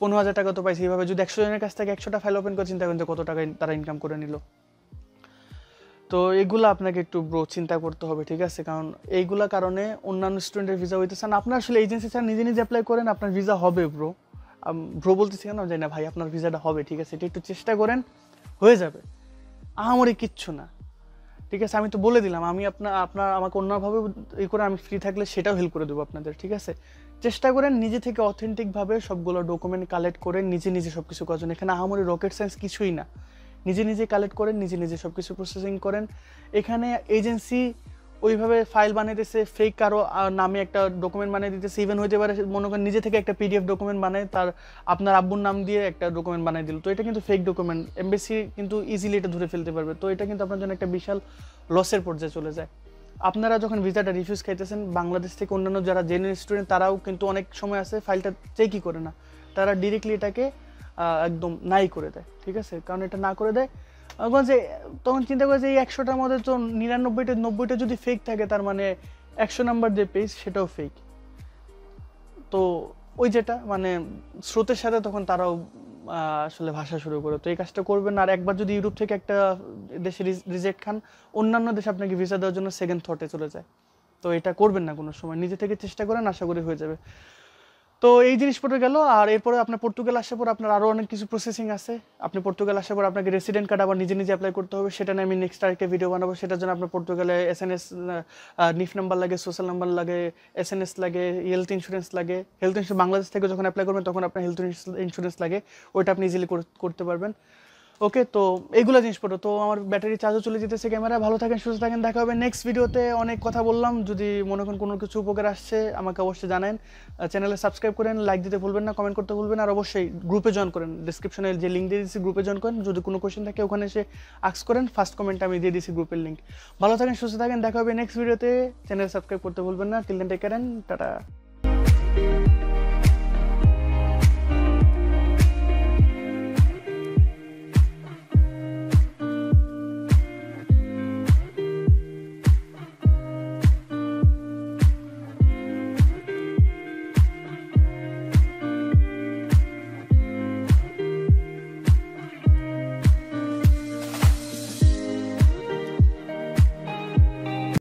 পনেরো হাজার টাকা তো পাইছি এইভাবে যদি একশো জনের কাছ থেকে একশোটা ফাইল ওপেন করে চিন্তা করেন যে কত টাকা তারা ইনকাম করে নিল তো এগুলো আপনাকে একটু ব্রো চিন্তা করতে হবে ঠিক আছে কারণ এইগুলা কারণে অন্যান্য স্টুডেন্টের ভিসা হইতেছে না আপনার আসলে এজেন্সি স্যার নিজে নিজে অ্যাপ্লাই করেন আপনার ভিসা হবে ব্রো ব্রো বলতেছি কেন জানি না ভাই আপনার ভিসাটা হবে ঠিক আছে এটা একটু চেষ্টা করেন হয়ে যাবে আহামরি কিচ্ছু না ঠিক আছে আমি তো বলে দিলাম আমি আপনার আপনার আমাকে অন্যভাবে এ করে আমি ফ্রি থাকলে সেটাও হেল্প করে দেবো আপনাদের ঠিক আছে চেষ্টা করেন নিজে থেকে অথেন্টিকভাবে সবগুলো ডকুমেন্ট কালেক্ট করে নিজে নিজে সব কিছু করার জন্য এখানে আহামরি রকেট সায়েন্স কিছুই না নিজে নিজে কালেক্ট করেন নিজে নিজে সব কিছু প্রসেসিং করেন এখানে এজেন্সি ওইভাবে ফাইল বানিয়ে দিতেছে ফেক কারো নামে একটা ডকুমেন্ট বানিয়ে দিতেছে ইভেন হইতে পারে মনে করেন নিজে থেকে একটা পিডিএফ ডকুমেন্ট বানায় তার আপনার আব্বুর নাম দিয়ে একটা ডকুমেন্ট বানিয়ে দিল তো এটা কিন্তু ফেক ডকুমেন্ট এমবেসি কিন্তু ইজিলি এটা ধরে ফেলতে পারবে তো এটা কিন্তু আপনার জন্য একটা বিশাল লসের পর্যায়ে চলে যায় আপনারা যখন ভিসাটা রিফিউজ খাইতেছেন বাংলাদেশ থেকে অন্যান্য যারা জেনুইন স্টুডেন্ট তারাও কিন্তু অনেক সময় আছে ফাইলটা চেকই করে না তারা ডিরেক্টলি এটাকে একদম নাই করে দেয় ঠিক আছে কারণ এটা না করে দেয় তখন যে তখন চিন্তা করে যে এই একশোটার মধ্যে তো নিরানব্বইটা নব্বইটা যদি ফেক থাকে তার মানে একশো নাম্বার যে পেজ সেটাও ফেক তো ওই যেটা মানে স্রোতের সাথে তখন তারাও আসলে ভাষা শুরু করে তো এই কাজটা করবেন আর একবার যদি ইউরোপ থেকে একটা দেশে রিজেক্ট খান অন্যান্য দেশে আপনাকে ভিসা দেওয়ার জন্য সেকেন্ড থটে চলে যায় তো এটা করবেন না কোনো সময় নিজে থেকে চেষ্টা করেন আশা করি হয়ে যাবে তো এই জিনিস গেল আর এরপরে আপনার পর্তুগাল আসার পর আপনার আরও অনেক কিছু প্রসেসিং আছে আপনি পর্তুগাল আসার পর আপনাকে রেসিডেন্ট কার্ড আবার নিজে নিজে অ্যাপ্লাই করতে হবে সেটা নিয়ে আমি নেক্সট আরেকটা ভিডিও বানাবো সেটার জন্য আপনার পর্তুগালে S N S NIF number লাগে সোশ্যাল নাম্বার লাগে এস এন এস লাগে হেলথ ইন্স্যুরেন্স লাগে হেলথ ইন্স্যুরেন্স বাংলাদেশ থেকে যখন অ্যাপ্লাই করবেন তখন আপনার হেলথ ইন্স্যুরেন্স লাগে ওইটা আপনি ইজিলি করতে পারবেন ওকে তো এগুলো জিনিসপত্র তো আমার ব্যাটারি চার্জও চলে যেতেছে ক্যামেরা ভালো থাকেন সুস্থ থাকেন দেখা হবে নেক্সট ভিডিওতে অনেক কথা বললাম যদি মনে করেন কোনো কিছু উপকার আসছে আমাকে অবশ্যই জানেন চ্যানেলে সাবস্ক্রাইব করেন লাইক দিতে ভুলবেন না কমেন্ট করতে ভুলবেন আর অবশ্যই গ্রুপে জয়েন করেন ডিসক্রিপশনে যে লিঙ্ক দিয়ে দিচ্ছি গ্রুপে জয়েন করেন যদি কোনো কোয়েশ্চেন থাকে ওখানে এসে আক্স করেন ফার্স্ট কমেন্ট আমি দিয়ে দিচ্ছি গ্রুপের লিঙ্ক ভালো থাকেন সুস্থ থাকেন দেখা হবে নেক্সট ভিডিওতে চ্যানেল সাবস্ক্রাইব করতে ভুলবেন না টিলেন টেকারেন করেন টাটা